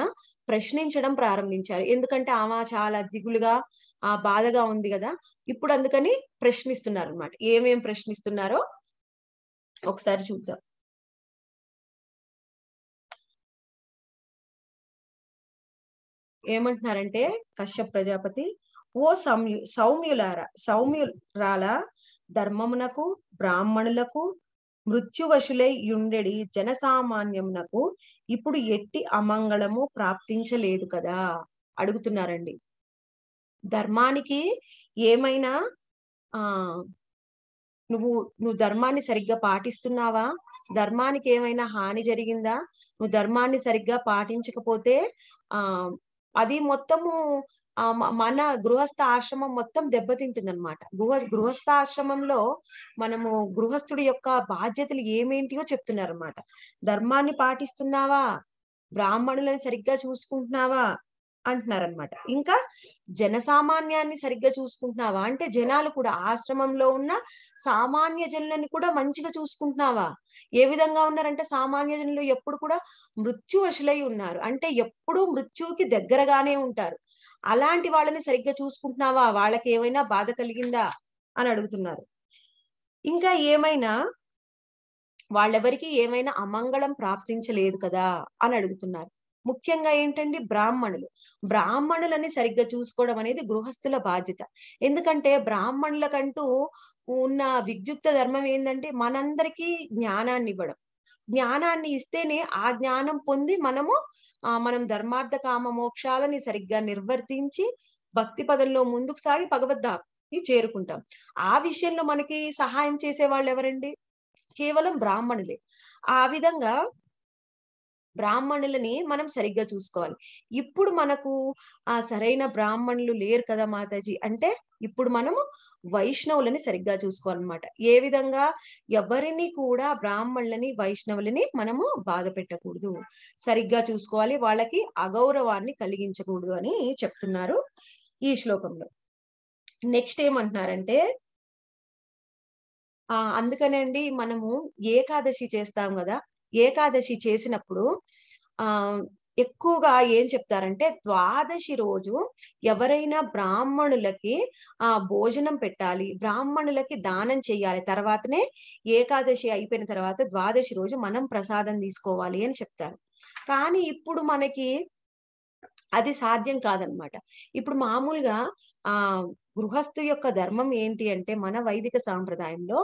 ప్రశ్నించడం ప్రారంభించారు ఎందుకంటే ఆమె చాలా దిగులుగా ఆ బాధగా ఉంది కదా ఇప్పుడు అందుకని ప్రశ్నిస్తున్నారు అనమాట ఏమేం ప్రశ్నిస్తున్నారో ఒకసారి చూద్దాం ఏమంటున్నారంటే కశ్య ప్రజాపతి ఓ సౌమ్యు సౌమ్యులారా సౌమ్యురాల ధర్మమునకు బ్రాహ్మణులకు మృత్యువశులై యుండెడి జనసామాన్యమునకు ఇప్పుడు ఎట్టి అమంగళము ప్రాప్తించలేదు కదా అడుగుతున్నారండి ధర్మానికి ఏమైనా ఆ నువ్వు నువ్వు ధర్మాన్ని సరిగ్గా పాటిస్తున్నావా ధర్మానికి ఏమైనా హాని జరిగిందా నువ్వు ధర్మాన్ని సరిగ్గా పాటించకపోతే ఆ అది మొత్తము మన గృహస్థ ఆశ్రమం మొత్తం దెబ్బతింటుంది అనమాట గృహ గృహస్థ ఆశ్రమంలో మనము గృహస్థుడి యొక్క బాధ్యతలు ఏమేంటియో చెప్తున్నారు అనమాట ధర్మాన్ని పాటిస్తున్నావా బ్రాహ్మణులను సరిగ్గా చూసుకుంటున్నావా అంటున్నారనమాట ఇంకా జనసామాన్యాన్ని సరిగ్గా చూసుకుంటున్నావా అంటే జనాలు కూడా ఆశ్రమంలో ఉన్న సామాన్య జనులను కూడా మంచిగా చూసుకుంటున్నావా ఏ విధంగా ఉన్నారంటే సామాన్య జనులు ఎప్పుడు కూడా మృత్యువశులై ఉన్నారు అంటే ఎప్పుడూ మృత్యువుకి దగ్గరగానే ఉంటారు అలాంటి వాళ్ళని సరిగ్గా చూసుకుంటున్నావా వాళ్ళకి ఏమైనా బాధ కలిగిందా అని అడుగుతున్నారు ఇంకా ఏమైనా వాళ్ళెవరికి ఏమైనా అమంగళం ప్రాప్తించలేదు కదా అని అడుగుతున్నారు ముఖ్యంగా ఏంటండి బ్రాహ్మణులు బ్రాహ్మణులని సరిగ్గా చూసుకోవడం అనేది గృహస్థుల బాధ్యత ఎందుకంటే బ్రాహ్మణులకంటూ ఉన్న విద్యుక్త ధర్మం ఏంటంటే మనందరికీ జ్ఞానాన్ని ఇవ్వడం జ్ఞానాన్ని ఇస్తేనే ఆ జ్ఞానం పొంది మనము మనం ధర్మార్థ కామ మోక్షాలని సరిగ్గా నిర్వర్తించి భక్తి పదంలో ముందుకు సాగి భగవద్ధాన్ని చేరుకుంటాం ఆ విషయంలో మనకి సహాయం చేసే వాళ్ళు ఎవరండి కేవలం బ్రాహ్మణులే ఆ విధంగా బ్రాహ్మణులని మనం సరిగ్గా చూసుకోవాలి ఇప్పుడు మనకు ఆ సరైన బ్రాహ్మణులు లేరు కదా మాతాజీ అంటే ఇప్పుడు మనము వైష్ణవులని సరిగ్గా చూసుకోవాలన్నమాట ఏ విధంగా ఎవరిని కూడా బ్రాహ్మణులని వైష్ణవులని మనము బాధ పెట్టకూడదు సరిగ్గా చూసుకోవాలి వాళ్ళకి అగౌరవాన్ని కలిగించకూడదు అని చెప్తున్నారు ఈ శ్లోకంలో నెక్స్ట్ ఏమంటున్నారంటే ఆ అందుకనండి మనము ఏకాదశి చేస్తాం కదా ఏకాదశి చేసినప్పుడు ఆ ఎక్కువగా ఏం చెప్తారంటే ద్వాదశి రోజు ఎవరైనా బ్రాహ్మణులకి ఆ భోజనం పెట్టాలి బ్రాహ్మణులకి దానం చేయాలి తర్వాతనే ఏకాదశి అయిపోయిన తర్వాత ద్వాదశి రోజు మనం ప్రసాదం తీసుకోవాలి అని చెప్తారు కానీ ఇప్పుడు మనకి అది సాధ్యం కాదనమాట ఇప్పుడు మామూలుగా ఆ గృహస్థు యొక్క ధర్మం ఏంటి అంటే మన వైదిక సాంప్రదాయంలో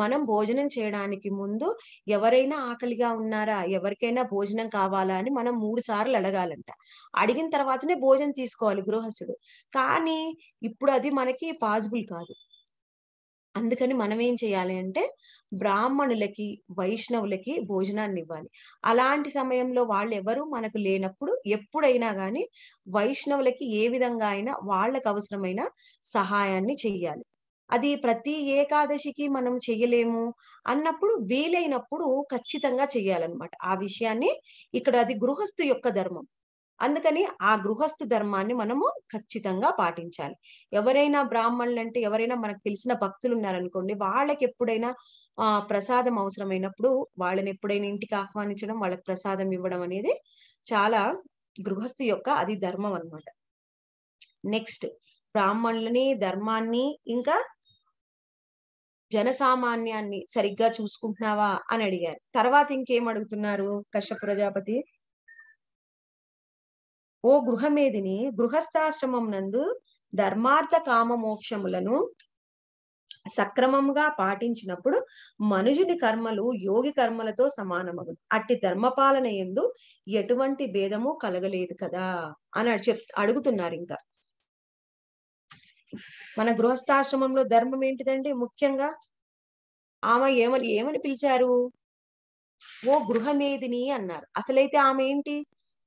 మనం భోజనం చేయడానికి ముందు ఎవరైనా ఆకలిగా ఉన్నారా ఎవరికైనా భోజనం కావాలా అని మనం మూడు సార్లు అడగాలంట అడిగిన తర్వాతనే భోజనం తీసుకోవాలి గృహస్థుడు కానీ ఇప్పుడు అది మనకి పాసిబుల్ కాదు అందుకని మనం ఏం చేయాలి అంటే బ్రాహ్మణులకి వైష్ణవులకి భోజనాన్ని ఇవ్వాలి అలాంటి సమయంలో వాళ్ళు ఎవరు మనకు లేనప్పుడు ఎప్పుడైనా కానీ వైష్ణవులకి ఏ విధంగా అయినా వాళ్ళకు అవసరమైన సహాయాన్ని చెయ్యాలి అది ప్రతి ఏకాదశికి మనం చెయ్యలేము అన్నప్పుడు వీలైనప్పుడు ఖచ్చితంగా చెయ్యాలన్నమాట ఆ విషయాన్ని ఇక్కడ అది గృహస్థు యొక్క ధర్మం అందుకని ఆ గృహస్థు ధర్మాన్ని మనము ఖచ్చితంగా పాటించాలి ఎవరైనా బ్రాహ్మణులు అంటే ఎవరైనా మనకు తెలిసిన భక్తులు ఉన్నారనుకోండి వాళ్ళకి ఎప్పుడైనా ఆ ప్రసాదం అవసరమైనప్పుడు వాళ్ళని ఎప్పుడైనా ఇంటికి ఆహ్వానించడం వాళ్ళకి ప్రసాదం ఇవ్వడం అనేది చాలా గృహస్థు యొక్క అది ధర్మం అనమాట నెక్స్ట్ బ్రాహ్మణులని ధర్మాన్ని ఇంకా జనసామాన్యాన్ని సరిగ్గా చూసుకుంటున్నావా అని అడిగారు తర్వాత ఇంకేం అడుగుతున్నారు కశ్యప్రజాపతి ప్రజాపతి ఓ గృహమేదిని గృహస్థాశ్రమం నందు ధర్మార్థ కామ మోక్షములను సక్రమంగా పాటించినప్పుడు మనుజుని కర్మలు యోగి కర్మలతో సమానమగు అట్టి ధర్మపాలన ఎందు ఎటువంటి భేదము కలగలేదు కదా అని చెప్ అడుగుతున్నారు ఇంకా మన గృహస్థాశ్రమంలో ధర్మం ఏంటిదండి ముఖ్యంగా ఆమె ఏమని ఏమని పిలిచారు ఓ గృహమేదిని అన్నారు అసలైతే ఆమె ఏంటి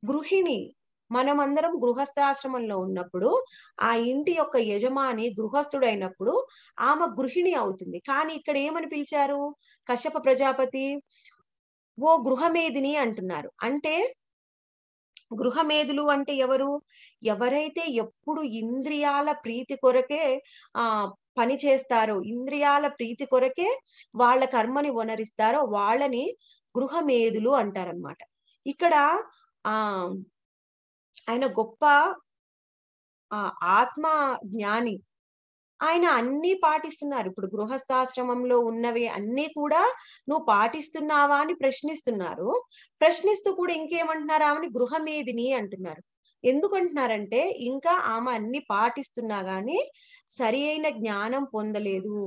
గృహిణి మనం అందరం గృహస్థాశ్రమంలో ఉన్నప్పుడు ఆ ఇంటి యొక్క యజమాని గృహస్థుడైనప్పుడు ఆమె గృహిణి అవుతుంది కానీ ఇక్కడ ఏమని పిలిచారు కశ్యప ప్రజాపతి ఓ గృహమేదిని అంటున్నారు అంటే గృహమేధులు అంటే ఎవరు ఎవరైతే ఎప్పుడు ఇంద్రియాల ప్రీతి కొరకే ఆ పని చేస్తారో ఇంద్రియాల ప్రీతి కొరకే వాళ్ళ కర్మని వనరిస్తారో వాళ్ళని గృహమేధులు అంటారనమాట ఇక్కడ ఆ ఆయన గొప్ప ఆత్మ జ్ఞాని ఆయన అన్ని పాటిస్తున్నారు ఇప్పుడు గృహస్థాశ్రమంలో ఉన్నవి అన్ని కూడా నువ్వు పాటిస్తున్నావా అని ప్రశ్నిస్తున్నారు ప్రశ్నిస్తూ కూడా ఇంకేమంటున్నారు ఆమెని గృహమేదిని అంటున్నారు ఎందుకు అంటున్నారంటే ఇంకా ఆమె అన్ని పాటిస్తున్నా గాని సరి అయిన జ్ఞానం పొందలేదు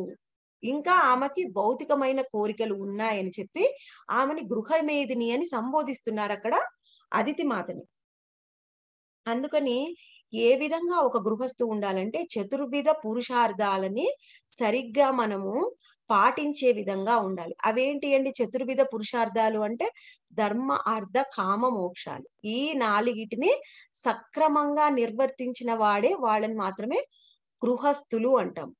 ఇంకా ఆమెకి భౌతికమైన కోరికలు ఉన్నాయని చెప్పి ఆమెని గృహమేదిని అని సంబోధిస్తున్నారు అక్కడ అదితి మాతని అందుకని ఏ విధంగా ఒక గృహస్థు ఉండాలంటే చతుర్విధ పురుషార్థాలని సరిగ్గా మనము పాటించే విధంగా ఉండాలి అవేంటి అండి చతుర్విధ పురుషార్థాలు అంటే ధర్మ అర్థ కామ మోక్షాలు ఈ నాలుగిటిని సక్రమంగా నిర్వర్తించిన వాడే వాళ్ళని మాత్రమే గృహస్థులు అంటాం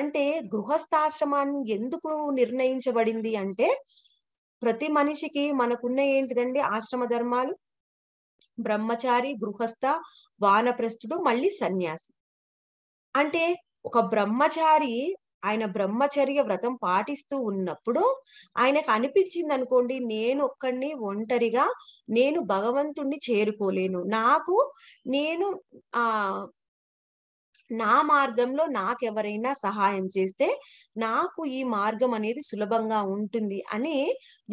అంటే గృహస్థాశ్రమాన్ని ఎందుకు నిర్ణయించబడింది అంటే ప్రతి మనిషికి మనకున్న ఏంటిదండి ఆశ్రమ ధర్మాలు బ్రహ్మచారి గృహస్థ వానప్రస్థుడు మళ్ళీ సన్యాసి అంటే ఒక బ్రహ్మచారి ఆయన బ్రహ్మచర్య వ్రతం పాటిస్తూ ఉన్నప్పుడు ఆయనకు అనిపించింది అనుకోండి నేను ఒక్కడిని ఒంటరిగా నేను భగవంతుణ్ణి చేరుకోలేను నాకు నేను ఆ నా మార్గంలో నాకెవరైనా సహాయం చేస్తే నాకు ఈ మార్గం అనేది సులభంగా ఉంటుంది అని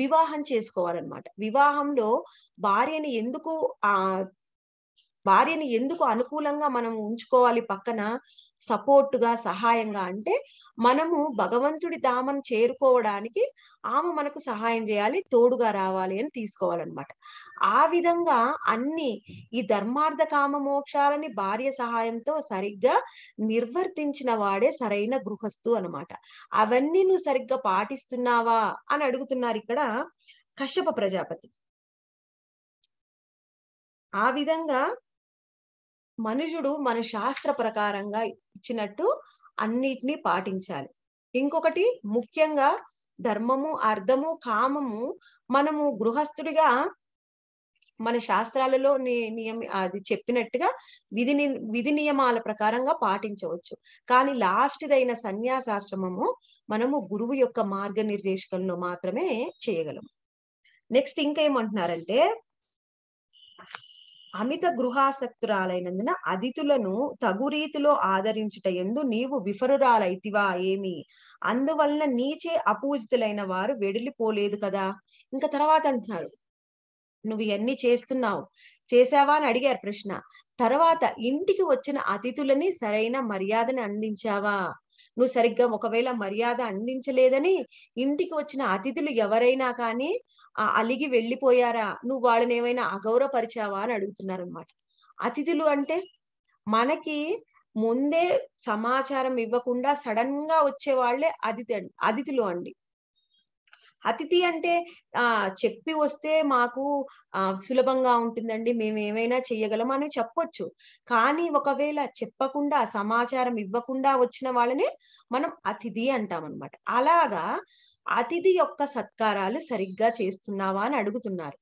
వివాహం చేసుకోవాలన్నమాట వివాహంలో భార్యని ఎందుకు ఆ భార్యని ఎందుకు అనుకూలంగా మనం ఉంచుకోవాలి పక్కన సపోర్టుగా సహాయంగా అంటే మనము భగవంతుడి ధామం చేరుకోవడానికి ఆమె మనకు సహాయం చేయాలి తోడుగా రావాలి అని తీసుకోవాలన్నమాట ఆ విధంగా అన్ని ఈ ధర్మార్థ కామ మోక్షాలని భార్య సహాయంతో సరిగ్గా నిర్వర్తించిన వాడే సరైన గృహస్థు అనమాట అవన్నీ నువ్వు సరిగ్గా పాటిస్తున్నావా అని అడుగుతున్నారు ఇక్కడ కశ్యప ప్రజాపతి ఆ విధంగా మనుషుడు మన శాస్త్ర ప్రకారంగా ఇచ్చినట్టు అన్నిటినీ పాటించాలి ఇంకొకటి ముఖ్యంగా ధర్మము అర్థము కామము మనము గృహస్థుడిగా మన శాస్త్రాలలో నియమ అది చెప్పినట్టుగా విధి విధి నియమాల ప్రకారంగా పాటించవచ్చు కానీ లాస్ట్దైన సన్యాసాశ్రమము మనము గురువు యొక్క మార్గనిర్దేశకంలో మాత్రమే చేయగలము నెక్స్ట్ ఇంకేమంటున్నారంటే అమిత గృహాసక్తురాలైనందున అతిథులను తగు రీతిలో ఆదరించుట ఎందు నీవు విఫరురాలైతివా ఏమి అందువలన నీచే అపూజితులైన వారు వెడిలిపోలేదు కదా ఇంకా తర్వాత అంటున్నారు నువ్వు ఎన్ని చేస్తున్నావు చేశావా అని అడిగారు ప్రశ్న తర్వాత ఇంటికి వచ్చిన అతిథులని సరైన మర్యాదని అందించావా నువ్వు సరిగ్గా ఒకవేళ మర్యాద అందించలేదని ఇంటికి వచ్చిన అతిథులు ఎవరైనా కానీ అలిగి వెళ్ళిపోయారా నువ్వు వాళ్ళని ఏమైనా అగౌరవపరిచావా అని అడుగుతున్నారు అనమాట అతిథులు అంటే మనకి ముందే సమాచారం ఇవ్వకుండా సడన్ గా వచ్చే వాళ్ళే అతిథి అతిథులు అండి అతిథి అంటే ఆ చెప్పి వస్తే మాకు ఆ సులభంగా ఉంటుందండి మేము ఏమైనా చెయ్యగలం అని చెప్పొచ్చు కానీ ఒకవేళ చెప్పకుండా సమాచారం ఇవ్వకుండా వచ్చిన వాళ్ళనే మనం అతిథి అంటాం అనమాట అలాగా అతిథి యొక్క సత్కారాలు సరిగ్గా చేస్తున్నావా అని అడుగుతున్నారు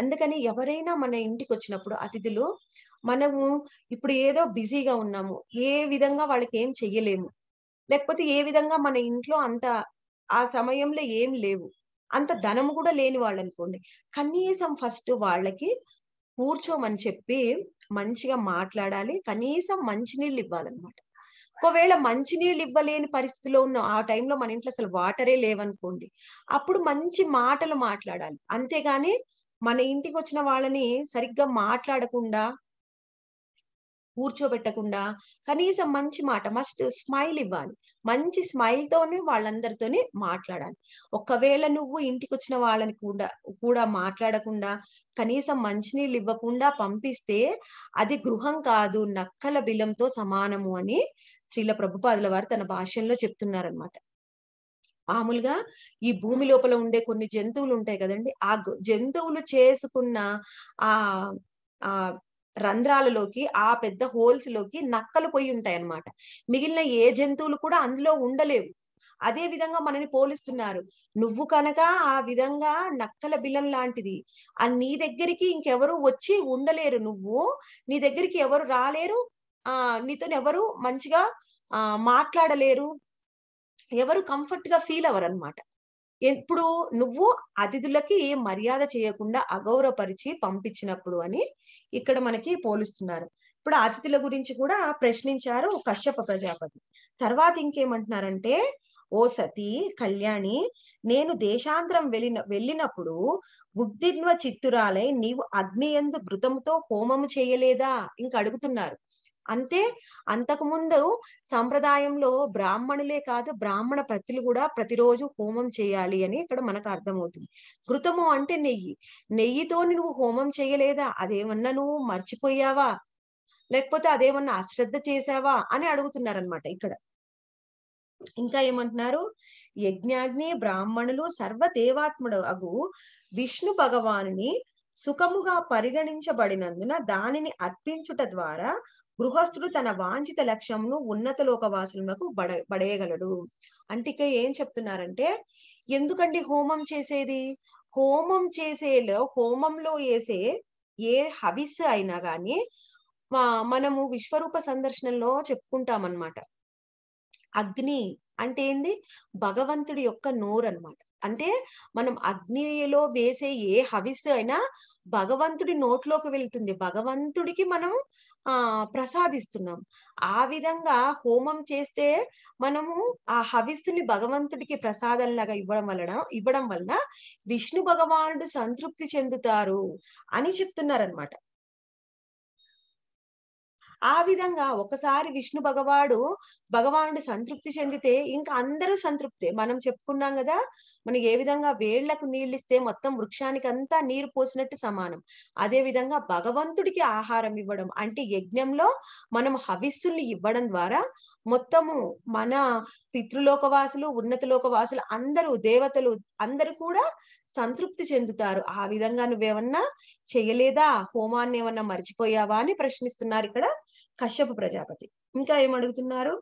అందుకని ఎవరైనా మన ఇంటికి వచ్చినప్పుడు అతిథులు మనము ఇప్పుడు ఏదో బిజీగా ఉన్నాము ఏ విధంగా వాళ్ళకి ఏం చెయ్యలేము లేకపోతే ఏ విధంగా మన ఇంట్లో అంత ఆ సమయంలో ఏం లేవు అంత ధనము కూడా లేని వాళ్ళు అనుకోండి కనీసం ఫస్ట్ వాళ్ళకి కూర్చోమని చెప్పి మంచిగా మాట్లాడాలి కనీసం మంచినీళ్ళు ఇవ్వాలన్నమాట ఒకవేళ మంచినీళ్ళు ఇవ్వలేని పరిస్థితిలో ఉన్న ఆ టైంలో మన ఇంట్లో అసలు వాటరే లేవనుకోండి అప్పుడు మంచి మాటలు మాట్లాడాలి అంతేగాని మన ఇంటికి వచ్చిన వాళ్ళని సరిగ్గా మాట్లాడకుండా కూర్చోబెట్టకుండా కనీసం మంచి మాట మస్ట్ స్మైల్ ఇవ్వాలి మంచి స్మైల్ తోనే వాళ్ళందరితోనే మాట్లాడాలి ఒకవేళ నువ్వు ఇంటికి వచ్చిన వాళ్ళని కూడా కూడా మాట్లాడకుండా కనీసం మంచినీళ్ళు ఇవ్వకుండా పంపిస్తే అది గృహం కాదు నక్కల బిలంతో సమానము అని శ్రీల ప్రభుపాదుల వారు తన భాష్యంలో చెప్తున్నారనమాట మామూలుగా ఈ భూమి లోపల ఉండే కొన్ని జంతువులు ఉంటాయి కదండి ఆ జంతువులు చేసుకున్న ఆ ఆ రంధ్రాలలోకి ఆ పెద్ద హోల్స్ లోకి నక్కలు పోయి ఉంటాయి అన్నమాట మిగిలిన ఏ జంతువులు కూడా అందులో ఉండలేవు అదే విధంగా మనని పోలిస్తున్నారు నువ్వు కనుక ఆ విధంగా నక్కల బిలం లాంటిది ఆ నీ దగ్గరికి ఇంకెవరు వచ్చి ఉండలేరు నువ్వు నీ దగ్గరికి ఎవరు రాలేరు ఆ నీతో ఎవరు మంచిగా ఆ మాట్లాడలేరు ఎవరు కంఫర్ట్ గా ఫీల్ అవ్వరు అనమాట ఎప్పుడు నువ్వు అతిథులకి మర్యాద చేయకుండా అగౌరవపరిచి పంపించినప్పుడు అని ఇక్కడ మనకి పోలుస్తున్నారు ఇప్పుడు అతిథుల గురించి కూడా ప్రశ్నించారు కశ్యప ప్రజాపతి తర్వాత ఇంకేమంటున్నారంటే ఓ సతి కళ్యాణి నేను దేశాంతరం వెళ్ళిన వెళ్ళినప్పుడు ఉద్దిర్వ చిత్తురాలై నీవు అగ్నియందు ఘృతంతో హోమము చేయలేదా ఇంక అడుగుతున్నారు అంతే అంతకుముందు సాంప్రదాయంలో బ్రాహ్మణులే కాదు బ్రాహ్మణ ప్రతులు కూడా ప్రతిరోజు హోమం చేయాలి అని ఇక్కడ మనకు అర్థమవుతుంది ఘృతము అంటే నెయ్యి నెయ్యితో నువ్వు హోమం చేయలేదా అదేమన్నా నువ్వు మర్చిపోయావా లేకపోతే అదేమన్నా అశ్రద్ధ చేశావా అని అడుగుతున్నారనమాట ఇక్కడ ఇంకా ఏమంటున్నారు యజ్ఞాగ్ని బ్రాహ్మణులు సర్వ దేవాత్ముడు అగు విష్ణు భగవానుని సుఖముగా పరిగణించబడినందున దానిని అర్పించుట ద్వారా గృహస్థుడు తన వాంఛిత లక్ష్యంను ఉన్నత లోకవాసులకు బడ బడేయగలడు అంటికే ఏం చెప్తున్నారంటే ఎందుకండి హోమం చేసేది హోమం చేసేలో హోమంలో వేసే ఏ హవిస్ అయినా గాని మనము విశ్వరూప సందర్శనలో చెప్పుకుంటామన్నమాట అగ్ని అంటే ఏంది భగవంతుడి యొక్క నోరు అనమాట అంటే మనం అగ్నిలో వేసే ఏ హవిస్ అయినా భగవంతుడి నోట్లోకి వెళ్తుంది భగవంతుడికి మనం ఆ ప్రసాదిస్తున్నాం ఆ విధంగా హోమం చేస్తే మనము ఆ హవిస్సుని భగవంతుడికి ప్రసాదంలాగా ఇవ్వడం వలన ఇవ్వడం వలన విష్ణు భగవానుడు సంతృప్తి చెందుతారు అని చెప్తున్నారనమాట ఆ విధంగా ఒకసారి విష్ణు భగవాడు భగవానుడు సంతృప్తి చెందితే ఇంకా అందరూ సంతృప్తే మనం చెప్పుకున్నాం కదా మనకి ఏ విధంగా వేళ్లకు నీళ్ళిస్తే మొత్తం వృక్షానికి అంతా నీరు పోసినట్టు సమానం అదే విధంగా భగవంతుడికి ఆహారం ఇవ్వడం అంటే యజ్ఞంలో మనం హవిస్సుల్ని ఇవ్వడం ద్వారా మొత్తము మన పితృలోకవాసులు ఉన్నత లోకవాసులు అందరూ దేవతలు అందరూ కూడా సంతృప్తి చెందుతారు ఆ విధంగా నువ్వేమన్నా చేయలేదా హోమాన్ని ఏమన్నా మర్చిపోయావా అని ప్రశ్నిస్తున్నారు ఇక్కడ కశ్యప ప్రజాపతి ఇంకా ఏం అడుగుతున్నారు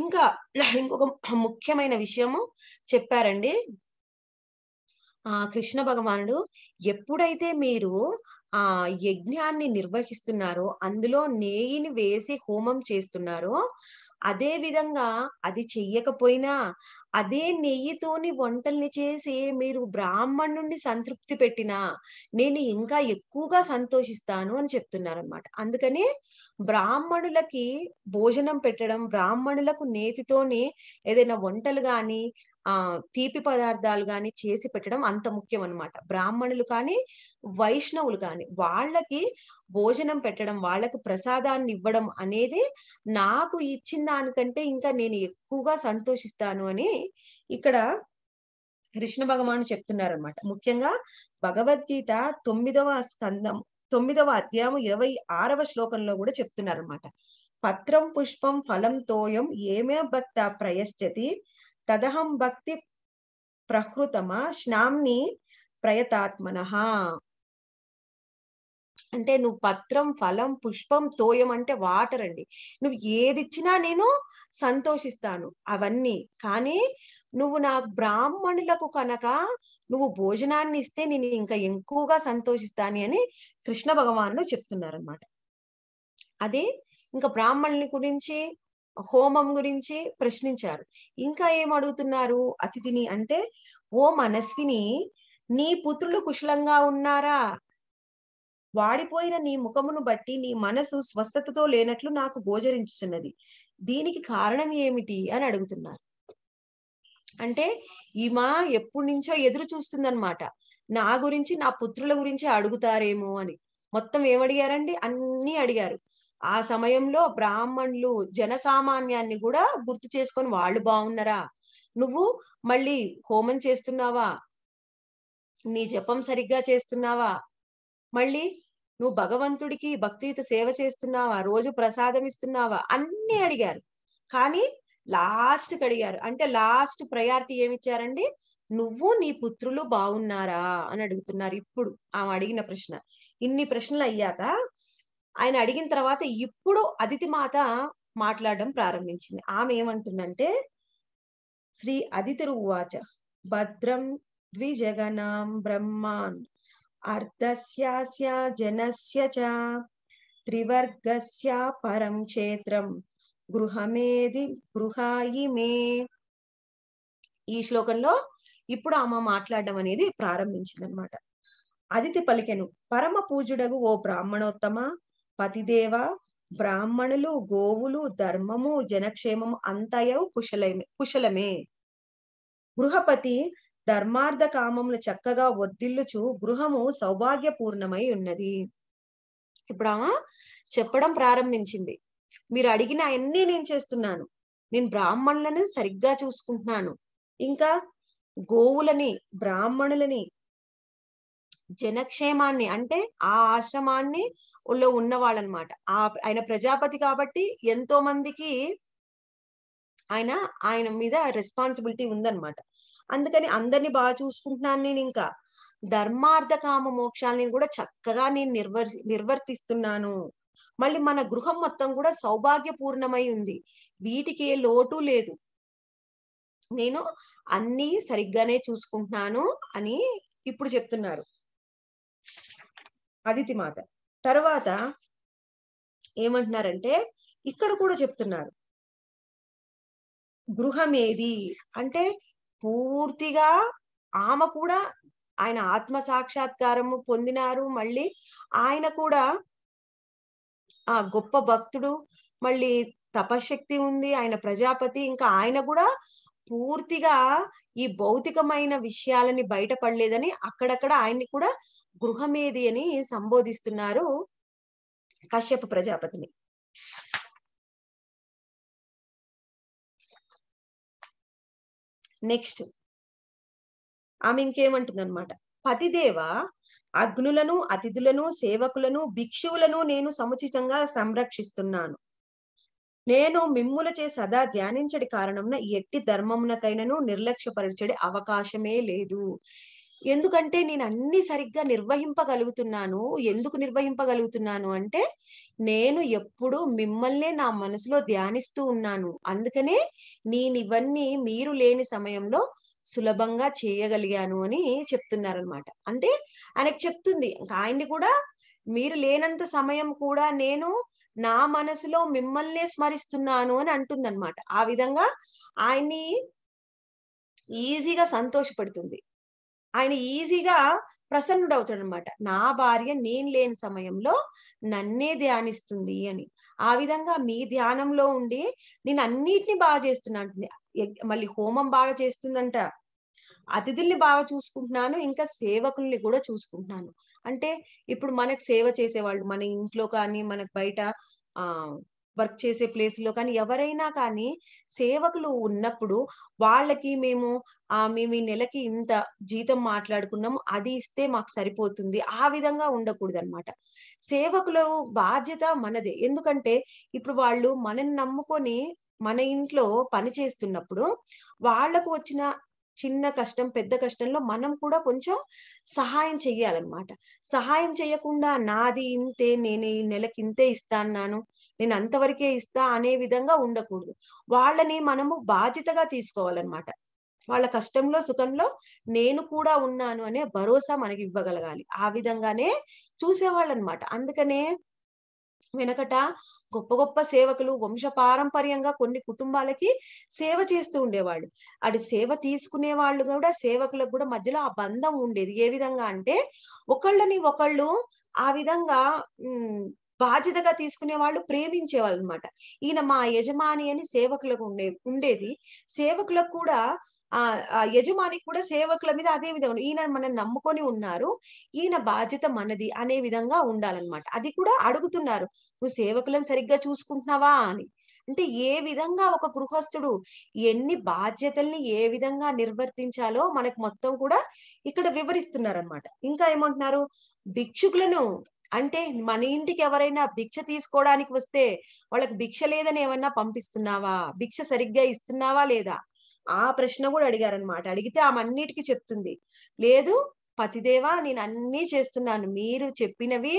ఇంకా *laughs* ఇంకొక ముఖ్యమైన విషయము చెప్పారండి ఆ కృష్ణ భగవానుడు ఎప్పుడైతే మీరు ఆ యజ్ఞాన్ని నిర్వహిస్తున్నారో అందులో నేయిని వేసి హోమం చేస్తున్నారో అదే విధంగా అది చెయ్యకపోయినా అదే నెయ్యితోని వంటల్ని చేసి మీరు బ్రాహ్మణుణ్ణి సంతృప్తి పెట్టినా నేను ఇంకా ఎక్కువగా సంతోషిస్తాను అని చెప్తున్నారనమాట అందుకని బ్రాహ్మణులకి భోజనం పెట్టడం బ్రాహ్మణులకు నేతితోని ఏదైనా వంటలు కానీ ఆ తీపి పదార్థాలు కానీ చేసి పెట్టడం అంత ముఖ్యం అనమాట బ్రాహ్మణులు కానీ వైష్ణవులు కానీ వాళ్ళకి భోజనం పెట్టడం వాళ్ళకి ప్రసాదాన్ని ఇవ్వడం అనేది నాకు ఇచ్చిన దానికంటే ఇంకా నేను ఎక్కువగా సంతోషిస్తాను అని ఇక్కడ కృష్ణ భగవాను చెప్తున్నారనమాట ముఖ్యంగా భగవద్గీత తొమ్మిదవ స్కందం తొమ్మిదవ అధ్యాయం ఇరవై ఆరవ శ్లోకంలో కూడా చెప్తున్నారనమాట పత్రం పుష్పం ఫలం తోయం ఏమే భక్త ప్రయశ్చతి తదహం భక్తి ప్రహృతమ స్నామ్ని ప్రయతాత్మన అంటే నువ్వు పత్రం ఫలం పుష్పం తోయం అంటే వాటర్ అండి నువ్వు ఏదిచ్చినా నేను సంతోషిస్తాను అవన్నీ కానీ నువ్వు నా బ్రాహ్మణులకు కనుక నువ్వు భోజనాన్ని ఇస్తే నేను ఇంకా ఎక్కువగా సంతోషిస్తాను అని కృష్ణ చెప్తున్నారు చెప్తున్నారనమాట అదే ఇంకా బ్రాహ్మణుని గురించి హోమం గురించి ప్రశ్నించారు ఇంకా ఏం అడుగుతున్నారు అతిథిని అంటే ఓ మనస్విని నీ పుత్రులు కుశలంగా ఉన్నారా వాడిపోయిన నీ ముఖమును బట్టి నీ మనసు స్వస్థతతో లేనట్లు నాకు గోచరించుతున్నది దీనికి కారణం ఏమిటి అని అడుగుతున్నారు అంటే ఈమా ఎప్పటి నుంచో ఎదురు చూస్తుందన్నమాట నా గురించి నా పుత్రుల గురించి అడుగుతారేమో అని మొత్తం ఏమడిగారండి అన్ని అడిగారు ఆ సమయంలో బ్రాహ్మణులు జనసామాన్యాన్ని కూడా గుర్తు చేసుకొని వాళ్ళు బాగున్నారా నువ్వు మళ్ళీ హోమం చేస్తున్నావా నీ జపం సరిగ్గా చేస్తున్నావా మళ్ళీ నువ్వు భగవంతుడికి భక్తియుత సేవ చేస్తున్నావా రోజు ప్రసాదం ఇస్తున్నావా అన్ని అడిగారు కానీ లాస్ట్ అడిగారు అంటే లాస్ట్ ప్రయారిటీ ఏమిచ్చారండి నువ్వు నీ పుత్రులు బాగున్నారా అని అడుగుతున్నారు ఇప్పుడు ఆమె అడిగిన ప్రశ్న ఇన్ని ప్రశ్నలు అయ్యాక ఆయన అడిగిన తర్వాత ఇప్పుడు అదితి మాత మాట్లాడడం ప్రారంభించింది ఆమె ఏమంటుందంటే శ్రీ అదితి రువాచ భద్రం ద్విజగనాం బ్రహ్మాన్ అర్ధస్యాస్య జనస్య చ త్రివర్గస్య పరం క్షేత్రం గృహమేది గృహాయి మే ఈ శ్లోకంలో ఇప్పుడు ఆమె మాట్లాడడం అనేది ప్రారంభించింది అనమాట అదితి పలికెను పరమ పూజుడగు ఓ బ్రాహ్మణోత్తమ పతిదేవ బ్రాహ్మణులు గోవులు ధర్మము జనక్షేమము అంతయవు కుశలమే కుశలమే గృహపతి ధర్మార్థ కామములు చక్కగా వర్దిల్లుచు గృహము సౌభాగ్యపూర్ణమై ఉన్నది ఇప్పుడు చెప్పడం ప్రారంభించింది మీరు అడిగిన అన్ని నేను చేస్తున్నాను నేను బ్రాహ్మణులను సరిగ్గా చూసుకుంటున్నాను ఇంకా గోవులని బ్రాహ్మణులని జనక్షేమాన్ని అంటే ఆ ఆశ్రమాన్ని లో ఉన్నవాళ్ళనమాట ఆ ఆయన ప్రజాపతి కాబట్టి ఎంతో మందికి ఆయన ఆయన మీద రెస్పాన్సిబిలిటీ ఉందన్నమాట అందుకని అందరిని బాగా చూసుకుంటున్నాను నేను ఇంకా ధర్మార్థ కామ మోక్షాలని కూడా చక్కగా నేను నిర్వర్ నిర్వర్తిస్తున్నాను మళ్ళీ మన గృహం మొత్తం కూడా సౌభాగ్యపూర్ణమై ఉంది వీటికి ఏ లోటు లేదు నేను అన్ని సరిగ్గానే చూసుకుంటున్నాను అని ఇప్పుడు చెప్తున్నారు అదితి మాత తర్వాత ఏమంటున్నారంటే ఇక్కడ కూడా చెప్తున్నారు గృహమేది అంటే పూర్తిగా ఆమె కూడా ఆయన ఆత్మ సాక్షాత్కారము పొందినారు మళ్ళీ ఆయన కూడా ఆ గొప్ప భక్తుడు మళ్ళీ తపశక్తి ఉంది ఆయన ప్రజాపతి ఇంకా ఆయన కూడా పూర్తిగా ఈ భౌతికమైన విషయాలని బయటపడలేదని అక్కడక్కడ ఆయన్ని కూడా గృహమేది అని సంబోధిస్తున్నారు కశ్యప ప్రజాపతిని నెక్స్ట్ ఆమె ఇంకేమంటుందన్నమాట పతిదేవ అగ్నులను అతిథులను సేవకులను భిక్షువులను నేను సముచితంగా సంరక్షిస్తున్నాను నేను మిమ్ములచే సదా ధ్యానించడి కారణంన ఎట్టి ధర్మమునకైనను నిర్లక్ష్యపరచడి అవకాశమే లేదు ఎందుకంటే నేను అన్ని సరిగ్గా నిర్వహింపగలుగుతున్నాను ఎందుకు నిర్వహింపగలుగుతున్నాను అంటే నేను ఎప్పుడు మిమ్మల్నే నా మనసులో ధ్యానిస్తూ ఉన్నాను అందుకనే నేను ఇవన్నీ మీరు లేని సమయంలో సులభంగా చేయగలిగాను అని చెప్తున్నారనమాట అంటే ఆయనకు చెప్తుంది ఆయన్ని కూడా మీరు లేనంత సమయం కూడా నేను నా మనసులో మిమ్మల్నే స్మరిస్తున్నాను అని అంటుందన్నమాట ఆ విధంగా ఆయన్ని ఈజీగా సంతోషపడుతుంది ఆయన ఈజీగా ప్రసన్నుడు అవుతాడు అనమాట నా భార్య నేను లేని సమయంలో నన్నే ధ్యానిస్తుంది అని ఆ విధంగా మీ ధ్యానంలో ఉండి నేను అన్నిటిని బాగా చేస్తున్నా అంటుంది మళ్ళీ హోమం బాగా చేస్తుందంట అతిథుల్ని బాగా చూసుకుంటున్నాను ఇంకా సేవకుల్ని కూడా చూసుకుంటున్నాను అంటే ఇప్పుడు మనకు సేవ చేసేవాళ్ళు మన ఇంట్లో కానీ మనకు బయట ఆ వర్క్ చేసే ప్లేస్ లో కానీ ఎవరైనా కానీ సేవకులు ఉన్నప్పుడు వాళ్ళకి మేము ఆ మేము ఈ నెలకి ఇంత జీతం మాట్లాడుకున్నాము అది ఇస్తే మాకు సరిపోతుంది ఆ విధంగా ఉండకూడదు అనమాట సేవకుల బాధ్యత మనదే ఎందుకంటే ఇప్పుడు వాళ్ళు మనని నమ్ముకొని మన ఇంట్లో పని చేస్తున్నప్పుడు వాళ్లకు వచ్చిన చిన్న కష్టం పెద్ద కష్టంలో మనం కూడా కొంచెం సహాయం చెయ్యాలన్నమాట సహాయం చేయకుండా నాది ఇంతే నేను ఈ నెలకి ఇంతే ఇస్తాను నేను అంతవరకే ఇస్తా అనే విధంగా ఉండకూడదు వాళ్ళని మనము బాధ్యతగా తీసుకోవాలన్నమాట వాళ్ళ కష్టంలో సుఖంలో నేను కూడా ఉన్నాను అనే భరోసా మనకి ఇవ్వగలగాలి ఆ విధంగానే చూసేవాళ్ళు అనమాట అందుకనే వెనకట గొప్ప గొప్ప సేవకులు వంశపారంపర్యంగా కొన్ని కుటుంబాలకి సేవ చేస్తూ ఉండేవాళ్ళు అటు సేవ తీసుకునే వాళ్ళు కూడా సేవకులకు కూడా మధ్యలో ఆ బంధం ఉండేది ఏ విధంగా అంటే ఒకళ్ళని ఒకళ్ళు ఆ విధంగా బాధ్యతగా తీసుకునే వాళ్ళు ప్రేమించేవాళ్ళు అనమాట ఈయన మా యజమాని అని సేవకులకు ఉండే ఉండేది సేవకులకు కూడా ఆ యజమాని కూడా సేవకుల మీద అదే విధంగా ఈయన మనం నమ్ముకొని ఉన్నారు ఈయన బాధ్యత మనది అనే విధంగా ఉండాలన్నమాట అది కూడా అడుగుతున్నారు నువ్వు సేవకులను సరిగ్గా చూసుకుంటున్నావా అని అంటే ఏ విధంగా ఒక గృహస్థుడు ఎన్ని బాధ్యతల్ని ఏ విధంగా నిర్వర్తించాలో మనకు మొత్తం కూడా ఇక్కడ వివరిస్తున్నారు అనమాట ఇంకా ఏమంటున్నారు భిక్షుకులను అంటే మన ఇంటికి ఎవరైనా భిక్ష తీసుకోవడానికి వస్తే వాళ్ళకి భిక్ష లేదని ఏమన్నా పంపిస్తున్నావా భిక్ష సరిగ్గా ఇస్తున్నావా లేదా ఆ ప్రశ్న కూడా అడిగారనమాట అడిగితే ఆమె అన్నిటికి చెప్తుంది లేదు పతిదేవా నేను అన్ని చేస్తున్నాను మీరు చెప్పినవి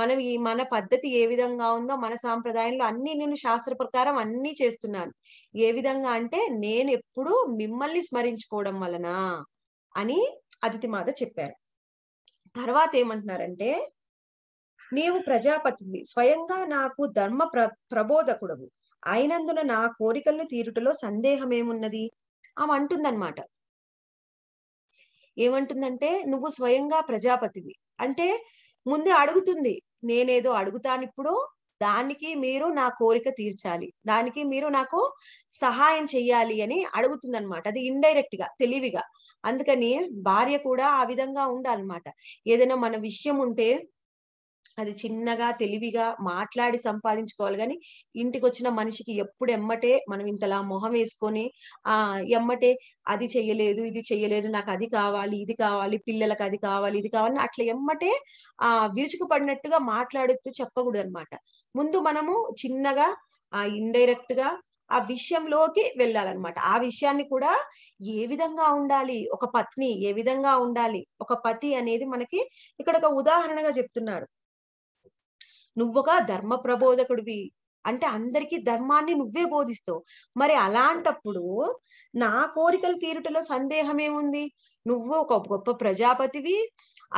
మనం ఈ మన పద్ధతి ఏ విధంగా ఉందో మన సాంప్రదాయంలో అన్ని నేను శాస్త్ర ప్రకారం అన్ని చేస్తున్నాను ఏ విధంగా అంటే నేను ఎప్పుడు మిమ్మల్ని స్మరించుకోవడం వలన అని అతిథి మాత చెప్పారు తర్వాత ఏమంటున్నారంటే నీవు ప్రజాపతి స్వయంగా నాకు ధర్మ ప్ర ప్రబోధకుడవు అయినందున నా కోరికలను తీరుటలో సందేహం ఏమున్నది ఆమె ఏమంటుందంటే నువ్వు స్వయంగా ప్రజాపతివి అంటే ముందే అడుగుతుంది నేనేదో అడుగుతాను ఇప్పుడు దానికి మీరు నా కోరిక తీర్చాలి దానికి మీరు నాకు సహాయం చెయ్యాలి అని అడుగుతుందన్నమాట అది ఇండైరెక్ట్ గా తెలివిగా అందుకని భార్య కూడా ఆ విధంగా ఉండాలన్నమాట ఏదైనా మన విషయం ఉంటే అది చిన్నగా తెలివిగా మాట్లాడి సంపాదించుకోవాలి కానీ ఇంటికి వచ్చిన మనిషికి ఎప్పుడు ఎమ్మటే మనం ఇంతలా మొహం వేసుకొని ఆ ఎమ్మటే అది చెయ్యలేదు ఇది చెయ్యలేదు నాకు అది కావాలి ఇది కావాలి పిల్లలకు అది కావాలి ఇది కావాలి అట్లా ఎమ్మటే ఆ విరుచుకు పడినట్టుగా మాట్లాడుతూ చెప్పకూడదు అనమాట ముందు మనము చిన్నగా ఆ ఇండైరెక్ట్ గా ఆ విషయంలోకి వెళ్ళాలన్నమాట ఆ విషయాన్ని కూడా ఏ విధంగా ఉండాలి ఒక పత్ని ఏ విధంగా ఉండాలి ఒక పతి అనేది మనకి ఇక్కడ ఒక ఉదాహరణగా చెప్తున్నారు నువ్వుగా ధర్మ ప్రబోధకుడివి అంటే అందరికీ ధర్మాన్ని నువ్వే బోధిస్తావు మరి అలాంటప్పుడు నా కోరికలు తీరుటలో సందేహం ఏముంది నువ్వు ఒక గొప్ప ప్రజాపతివి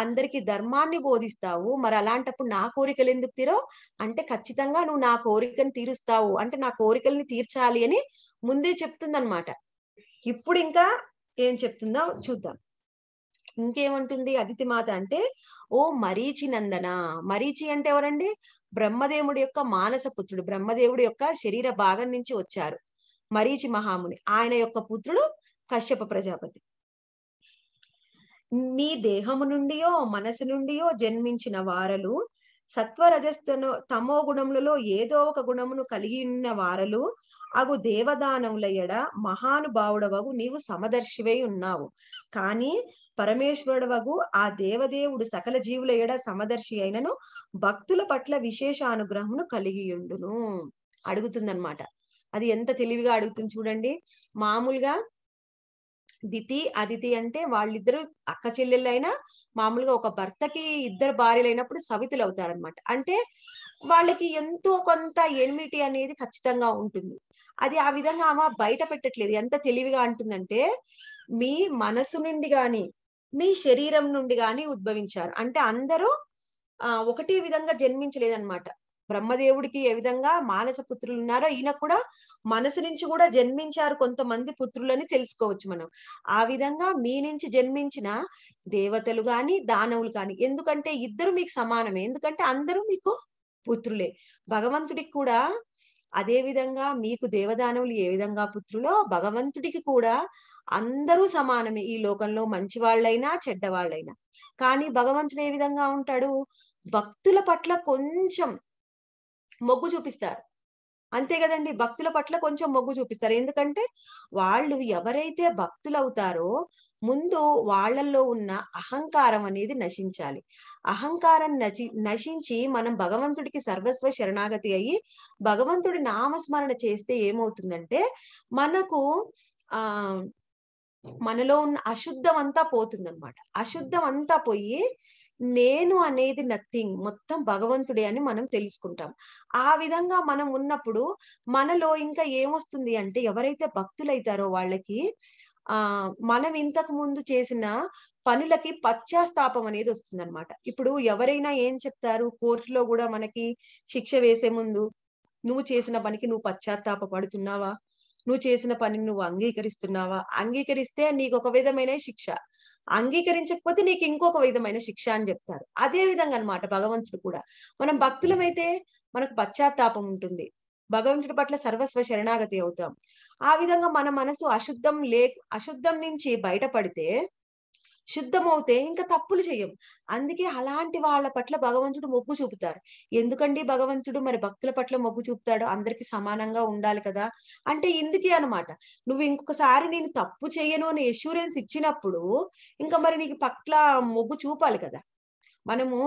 అందరికి ధర్మాన్ని బోధిస్తావు మరి అలాంటప్పుడు నా కోరికలు ఎందుకు తీరో అంటే ఖచ్చితంగా నువ్వు నా కోరికను తీరుస్తావు అంటే నా కోరికల్ని తీర్చాలి అని ముందే చెప్తుందనమాట ఇప్పుడు ఇంకా ఏం చెప్తుందో చూద్దాం ఇంకేమంటుంది అదితి మాత అంటే ఓ మరీచి నందన మరీచి అంటే ఎవరండి బ్రహ్మదేవుడి యొక్క మానస పుత్రుడు బ్రహ్మదేవుడి యొక్క శరీర భాగం నుంచి వచ్చారు మరీచి మహాముని ఆయన యొక్క పుత్రుడు కశ్యప ప్రజాపతి మీ దేహము నుండియో మనసు నుండియో జన్మించిన వారలు సత్వరజస్తను తమో గుణములలో ఏదో ఒక గుణమును కలిగి ఉన్న వారలు అగు దేవదానముల ఎడ మహానుభావుడవగు నీవు సమదర్శివై ఉన్నావు కానీ పరమేశ్వరుడవగు ఆ దేవదేవుడు సకల జీవుల ఎడ సమదర్శి అయినను భక్తుల పట్ల విశేష అనుగ్రహమును కలిగియుండును అడుగుతుందనమాట అది ఎంత తెలివిగా అడుగుతుంది చూడండి మామూలుగా దితి అదితి అంటే వాళ్ళిద్దరు అక్క చెల్లెళ్ళైనా మామూలుగా ఒక భర్తకి ఇద్దరు భార్యలు అయినప్పుడు సవితులు అవుతారనమాట అంటే వాళ్ళకి ఎంతో కొంత ఎనిమిటీ అనేది ఖచ్చితంగా ఉంటుంది అది ఆ విధంగా ఆమె బయట పెట్టట్లేదు ఎంత తెలివిగా అంటుందంటే మీ మనసు నుండి గాని మీ శరీరం నుండి గాని ఉద్భవించారు అంటే అందరూ ఆ ఒకటే విధంగా జన్మించలేదన్నమాట బ్రహ్మదేవుడికి ఏ విధంగా మానస పుత్రులు ఉన్నారో ఈయన కూడా మనసు నుంచి కూడా జన్మించారు కొంతమంది పుత్రులని తెలుసుకోవచ్చు మనం ఆ విధంగా మీ నుంచి జన్మించిన దేవతలు గాని దానవులు కాని ఎందుకంటే ఇద్దరు మీకు సమానమే ఎందుకంటే అందరూ మీకు పుత్రులే భగవంతుడికి కూడా అదేవిధంగా మీకు దేవదానవులు ఏ విధంగా పుత్రులో భగవంతుడికి కూడా అందరూ సమానమే ఈ లోకంలో మంచి వాళ్ళైనా చెడ్డవాళ్ళైనా కానీ భగవంతుడు ఏ విధంగా ఉంటాడు భక్తుల పట్ల కొంచెం మొగ్గు చూపిస్తారు అంతే కదండి భక్తుల పట్ల కొంచెం మొగ్గు చూపిస్తారు ఎందుకంటే వాళ్ళు ఎవరైతే భక్తులు అవుతారో ముందు వాళ్ళల్లో ఉన్న అహంకారం అనేది నశించాలి అహంకారం నచి నశించి మనం భగవంతుడికి సర్వస్వ శరణాగతి అయ్యి భగవంతుడి నామస్మరణ చేస్తే ఏమవుతుందంటే మనకు ఆ మనలో ఉన్న అశుద్ధం అంతా పోతుందనమాట అశుద్ధం అంతా పోయి నేను అనేది నథింగ్ మొత్తం భగవంతుడే అని మనం తెలుసుకుంటాం ఆ విధంగా మనం ఉన్నప్పుడు మనలో ఇంకా ఏమొస్తుంది అంటే ఎవరైతే భక్తులైతారో వాళ్ళకి ఆ మనం ఇంతకు ముందు చేసిన పనులకి పశ్చాత్తాపం అనేది వస్తుంది అనమాట ఇప్పుడు ఎవరైనా ఏం చెప్తారు కోర్టులో కూడా మనకి శిక్ష వేసే ముందు నువ్వు చేసిన పనికి నువ్వు పశ్చాత్తాప పడుతున్నావా నువ్వు చేసిన పనిని నువ్వు అంగీకరిస్తున్నావా అంగీకరిస్తే నీకు ఒక విధమైన శిక్ష అంగీకరించకపోతే నీకు ఇంకొక విధమైన శిక్ష అని చెప్తారు అదే విధంగా అనమాట భగవంతుడు కూడా మనం భక్తులమైతే మనకు పశ్చాత్తాపం ఉంటుంది భగవంతుడి పట్ల సర్వస్వ శరణాగతి అవుతాం ఆ విధంగా మన మనసు అశుద్ధం లే అశుద్ధం నుంచి బయటపడితే శుద్ధమవుతే ఇంకా తప్పులు చేయం అందుకే అలాంటి వాళ్ళ పట్ల భగవంతుడు మొగ్గు చూపుతారు ఎందుకండి భగవంతుడు మరి భక్తుల పట్ల మొగ్గు చూపుతాడు అందరికి సమానంగా ఉండాలి కదా అంటే ఇందుకే అనమాట నువ్వు ఇంకొకసారి నేను తప్పు చేయను అని ఎష్యూరెన్స్ ఇచ్చినప్పుడు ఇంకా మరి నీకు పట్ల మొగ్గు చూపాలి కదా మనము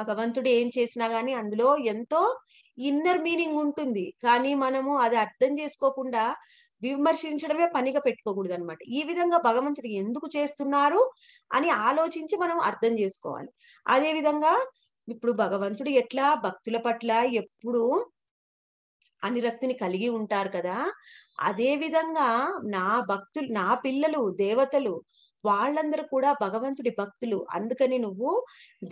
భగవంతుడు ఏం చేసినా గాని అందులో ఎంతో ఇన్నర్ మీనింగ్ ఉంటుంది కానీ మనము అది అర్థం చేసుకోకుండా విమర్శించడమే పనిగా పెట్టుకోకూడదు అనమాట ఈ విధంగా భగవంతుడు ఎందుకు చేస్తున్నారు అని ఆలోచించి మనం అర్థం చేసుకోవాలి అదే విధంగా ఇప్పుడు భగవంతుడు ఎట్లా భక్తుల పట్ల ఎప్పుడు అనిరక్తిని కలిగి ఉంటారు కదా అదే విధంగా నా భక్తులు నా పిల్లలు దేవతలు వాళ్ళందరూ కూడా భగవంతుడి భక్తులు అందుకని నువ్వు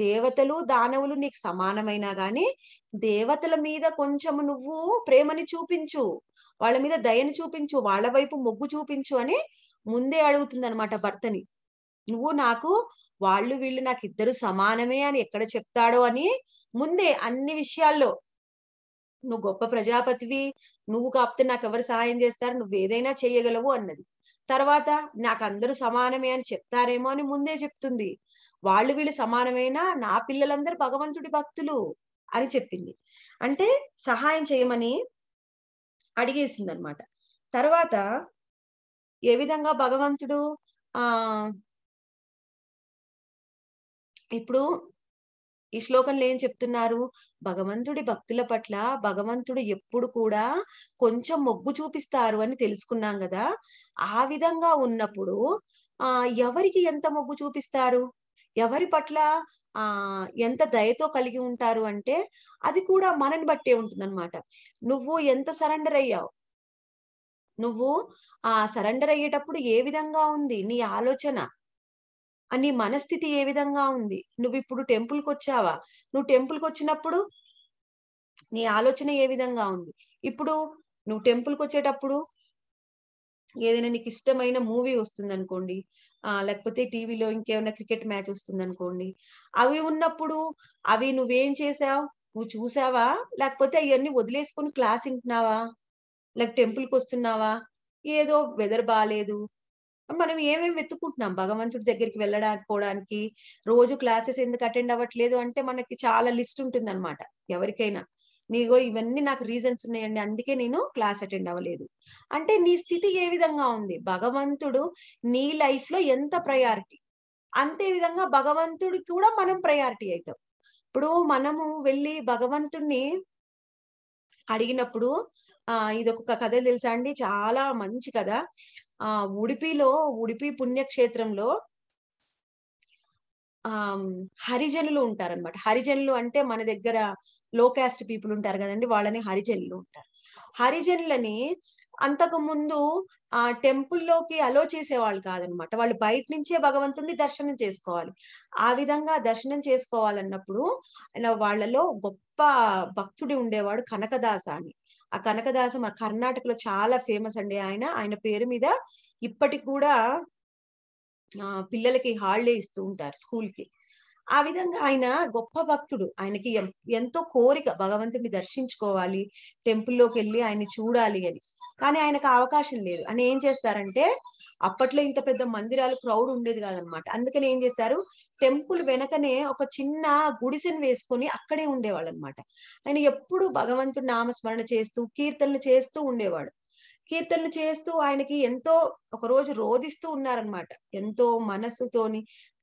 దేవతలు దానవులు నీకు సమానమైనా గాని దేవతల మీద కొంచెము నువ్వు ప్రేమని చూపించు వాళ్ళ మీద దయని చూపించు వాళ్ళ వైపు మొగ్గు చూపించు అని ముందే అడుగుతుంది అనమాట భర్తని నువ్వు నాకు వాళ్ళు వీళ్ళు నాకు ఇద్దరు సమానమే అని ఎక్కడ చెప్తాడో అని ముందే అన్ని విషయాల్లో నువ్వు గొప్ప ప్రజాపతివి నువ్వు కాపితే నాకు ఎవరు సహాయం చేస్తారు నువ్వు ఏదైనా చేయగలవు అన్నది తర్వాత నాకు అందరూ సమానమే అని చెప్తారేమో అని ముందే చెప్తుంది వాళ్ళు వీళ్ళు సమానమైనా నా పిల్లలందరూ భగవంతుడి భక్తులు అని చెప్పింది అంటే సహాయం చేయమని అడిగేసింది అనమాట తర్వాత ఏ విధంగా భగవంతుడు ఆ ఇప్పుడు ఈ శ్లోకంలో ఏం చెప్తున్నారు భగవంతుడి భక్తుల పట్ల భగవంతుడు ఎప్పుడు కూడా కొంచెం మొగ్గు చూపిస్తారు అని తెలుసుకున్నాం కదా ఆ విధంగా ఉన్నప్పుడు ఆ ఎవరికి ఎంత మొగ్గు చూపిస్తారు ఎవరి పట్ల ఆ ఎంత దయతో కలిగి ఉంటారు అంటే అది కూడా మనని బట్టే ఉంటుందన్నమాట నువ్వు ఎంత సరెండర్ అయ్యావు నువ్వు ఆ సరెండర్ అయ్యేటప్పుడు ఏ విధంగా ఉంది నీ ఆలోచన అని మనస్థితి ఏ విధంగా ఉంది నువ్వు ఇప్పుడు టెంపుల్కి వచ్చావా నువ్వు టెంపుల్కి వచ్చినప్పుడు నీ ఆలోచన ఏ విధంగా ఉంది ఇప్పుడు నువ్వు టెంపుల్కి వచ్చేటప్పుడు ఏదైనా నీకు ఇష్టమైన మూవీ వస్తుంది అనుకోండి లేకపోతే టీవీలో ఇంకేమైనా క్రికెట్ మ్యాచ్ వస్తుంది అనుకోండి అవి ఉన్నప్పుడు అవి నువ్వేం చేసావు నువ్వు చూసావా లేకపోతే అవన్నీ వదిలేసుకొని క్లాస్ వింటున్నావా లేక టెంపుల్కి వస్తున్నావా ఏదో వెదర్ బాగాలేదు మనం ఏమేమి వెతుకుంటున్నాం భగవంతుడి దగ్గరికి వెళ్ళడానికి పోవడానికి రోజు క్లాసెస్ ఎందుకు అటెండ్ అవ్వట్లేదు అంటే మనకి చాలా లిస్ట్ ఉంటుంది అనమాట ఎవరికైనా నీగో ఇవన్నీ నాకు రీజన్స్ ఉన్నాయండి అందుకే నేను క్లాస్ అటెండ్ అవ్వలేదు అంటే నీ స్థితి ఏ విధంగా ఉంది భగవంతుడు నీ లైఫ్ లో ఎంత ప్రయారిటీ అంతే విధంగా భగవంతుడికి కూడా మనం ప్రయారిటీ అవుతాం ఇప్పుడు మనము వెళ్ళి భగవంతుడిని అడిగినప్పుడు ఇది ఒక కథ తెలుసా అండి చాలా మంచి కథ ఆ ఉడిపిలో ఉడిపి పుణ్యక్షేత్రంలో ఆ హరిజనులు ఉంటారనమాట హరిజనులు అంటే మన దగ్గర లో క్యాస్ట్ పీపుల్ ఉంటారు కదండి వాళ్ళని హరిజనులు ఉంటారు హరిజనులని అంతకు ముందు ఆ టెంపుల్లోకి అలో చేసేవాళ్ళు కాదనమాట వాళ్ళు బయట నుంచే భగవంతుడిని దర్శనం చేసుకోవాలి ఆ విధంగా దర్శనం చేసుకోవాలన్నప్పుడు వాళ్ళలో గొప్ప భక్తుడి ఉండేవాడు కనకదాస అని ఆ కనకదాస మన కర్ణాటకలో చాలా ఫేమస్ అండి ఆయన ఆయన పేరు మీద ఇప్పటికి కూడా పిల్లలకి హాలిడే ఇస్తూ ఉంటారు స్కూల్ కి ఆ విధంగా ఆయన గొప్ప భక్తుడు ఆయనకి ఎంతో కోరిక భగవంతుడిని దర్శించుకోవాలి టెంపుల్లోకి వెళ్ళి ఆయన్ని చూడాలి అని కానీ ఆయనకు అవకాశం లేదు అని ఏం చేస్తారంటే అప్పట్లో ఇంత పెద్ద మందిరాలు క్రౌడ్ ఉండేది కాదనమాట అందుకని ఏం చేశారు టెంపుల్ వెనకనే ఒక చిన్న గుడిసెను వేసుకొని అక్కడే ఉండేవాళ్ళు అనమాట ఆయన ఎప్పుడు భగవంతుడు నామస్మరణ చేస్తూ కీర్తనలు చేస్తూ ఉండేవాడు కీర్తనలు చేస్తూ ఆయనకి ఎంతో ఒక రోజు రోధిస్తూ ఉన్నారనమాట ఎంతో మనస్సుతోని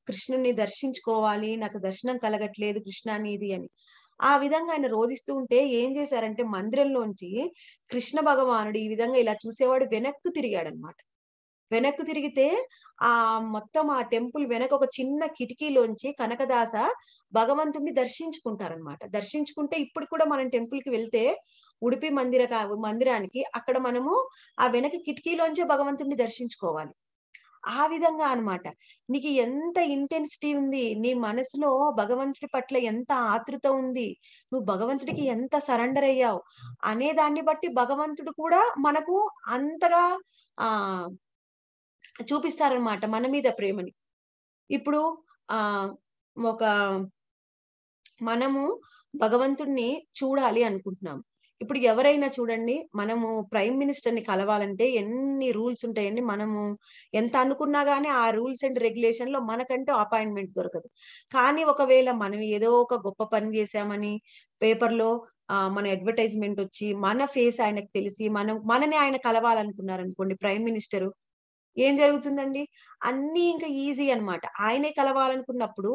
కృష్ణుని దర్శించుకోవాలి నాకు దర్శనం కలగట్లేదు కృష్ణ నీది అని ఆ విధంగా ఆయన రోధిస్తూ ఉంటే ఏం చేశారంటే మందిరంలోంచి కృష్ణ భగవానుడు ఈ విధంగా ఇలా చూసేవాడు వెనక్కు తిరిగాడనమాట వెనక్కు తిరిగితే ఆ మొత్తం ఆ టెంపుల్ వెనక ఒక చిన్న కిటికీలోంచి కనకదాస భగవంతుడిని దర్శించుకుంటారనమాట దర్శించుకుంటే ఇప్పుడు కూడా మనం టెంపుల్ కి వెళ్తే ఉడిపి మందిర మందిరానికి అక్కడ మనము ఆ వెనక కిటికీలోంచే భగవంతుణ్ణి దర్శించుకోవాలి ఆ విధంగా అనమాట నీకు ఎంత ఇంటెన్సిటీ ఉంది నీ మనసులో భగవంతుడి పట్ల ఎంత ఆతృత ఉంది నువ్వు భగవంతుడికి ఎంత సరెండర్ అయ్యావు అనే దాన్ని బట్టి భగవంతుడు కూడా మనకు అంతగా ఆ చూపిస్తారనమాట మన మీద ప్రేమని ఇప్పుడు ఆ ఒక మనము భగవంతుణ్ణి చూడాలి అనుకుంటున్నాం ఇప్పుడు ఎవరైనా చూడండి మనము ప్రైమ్ మినిస్టర్ ని కలవాలంటే ఎన్ని రూల్స్ ఉంటాయండి మనము ఎంత అనుకున్నా గానీ ఆ రూల్స్ అండ్ రెగ్యులేషన్ లో మనకంటూ అపాయింట్మెంట్ దొరకదు కానీ ఒకవేళ మనం ఏదో ఒక గొప్ప పని చేశామని పేపర్లో మన అడ్వర్టైజ్మెంట్ వచ్చి మన ఫేస్ ఆయనకు తెలిసి మనం మనని ఆయన కలవాలనుకున్నారనుకోండి ప్రైమ్ మినిస్టర్ ఏం జరుగుతుందండి అన్ని ఇంకా ఈజీ అనమాట ఆయనే కలవాలనుకున్నప్పుడు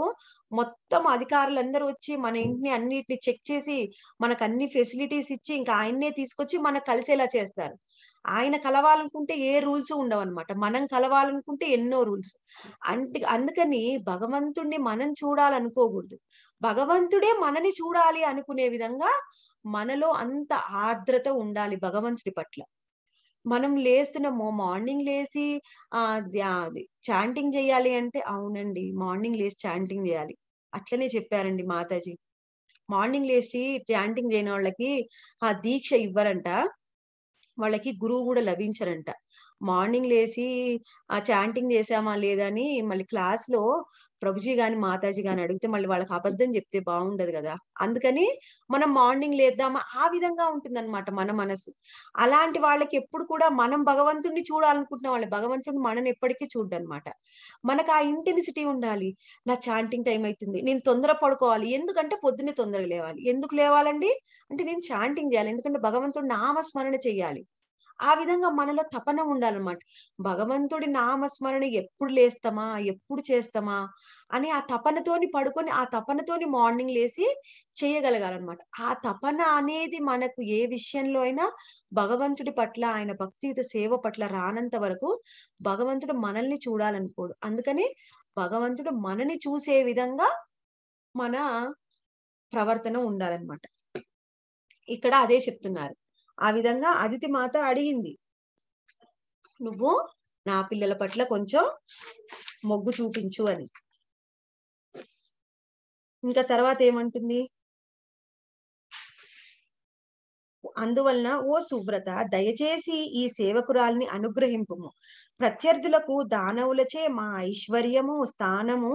మొత్తం అధికారులందరూ వచ్చి మన ఇంటిని అన్నిటిని చెక్ చేసి మనకు అన్ని ఫెసిలిటీస్ ఇచ్చి ఇంకా ఆయన్నే తీసుకొచ్చి మనకు కలిసేలా చేస్తారు ఆయన కలవాలనుకుంటే ఏ రూల్స్ ఉండవు అనమాట మనం కలవాలనుకుంటే ఎన్నో రూల్స్ అంటే అందుకని భగవంతుణ్ణి మనం చూడాలనుకోకూడదు భగవంతుడే మనని చూడాలి అనుకునే విధంగా మనలో అంత ఆర్ద్రత ఉండాలి భగవంతుడి పట్ల మనం లేస్తున్నాము మార్నింగ్ లేచి చాంటింగ్ చేయాలి అంటే అవునండి మార్నింగ్ లేచి చాంటింగ్ చేయాలి అట్లనే చెప్పారండి మాతాజీ మార్నింగ్ లేచి చాంటింగ్ చేయని వాళ్ళకి ఆ దీక్ష ఇవ్వరంట వాళ్ళకి గురువు కూడా లభించరంట మార్నింగ్ లేచి ఆ చాంటింగ్ చేసామా లేదా అని మళ్ళీ క్లాస్ లో ప్రభుజీ గాని మాతాజీ గాని అడిగితే మళ్ళీ వాళ్ళకి అబద్ధం చెప్తే బాగుండదు కదా అందుకని మనం మార్నింగ్ లేద్దామా ఆ విధంగా ఉంటుందన్నమాట మన మనసు అలాంటి వాళ్ళకి ఎప్పుడు కూడా మనం భగవంతుడిని చూడాలనుకుంటున్న వాళ్ళు భగవంతుడిని మనని ఎప్పటికీ చూడనమాట మనకు ఆ ఇంటెన్సిటీ ఉండాలి నా చాంటింగ్ టైం అవుతుంది నేను తొందర పడుకోవాలి ఎందుకంటే పొద్దున్నే తొందరగా లేవాలి ఎందుకు లేవాలండి అంటే నేను చాంటింగ్ చేయాలి ఎందుకంటే భగవంతుడు నామస్మరణ చేయాలి ఆ విధంగా మనలో తపన ఉండాలన్నమాట భగవంతుడి నామస్మరణ ఎప్పుడు లేస్తామా ఎప్పుడు చేస్తామా అని ఆ తపనతోని పడుకొని ఆ తపనతోని మార్నింగ్ లేసి చేయగలగాలన్నమాట ఆ తపన అనేది మనకు ఏ విషయంలో అయినా భగవంతుడి పట్ల ఆయన భక్తియుత సేవ పట్ల రానంత వరకు భగవంతుడు మనల్ని చూడాలనుకోడు అందుకని భగవంతుడు మనని చూసే విధంగా మన ప్రవర్తన ఉండాలన్నమాట ఇక్కడ అదే చెప్తున్నారు ఆ విధంగా అదితి మాత అడిగింది నువ్వు నా పిల్లల పట్ల కొంచెం మొగ్గు చూపించు అని ఇంకా తర్వాత ఏమంటుంది అందువలన ఓ సువ్రత దయచేసి ఈ సేవకురాల్ని అనుగ్రహింపుము ప్రత్యర్థులకు దానవులచే మా ఐశ్వర్యము స్థానము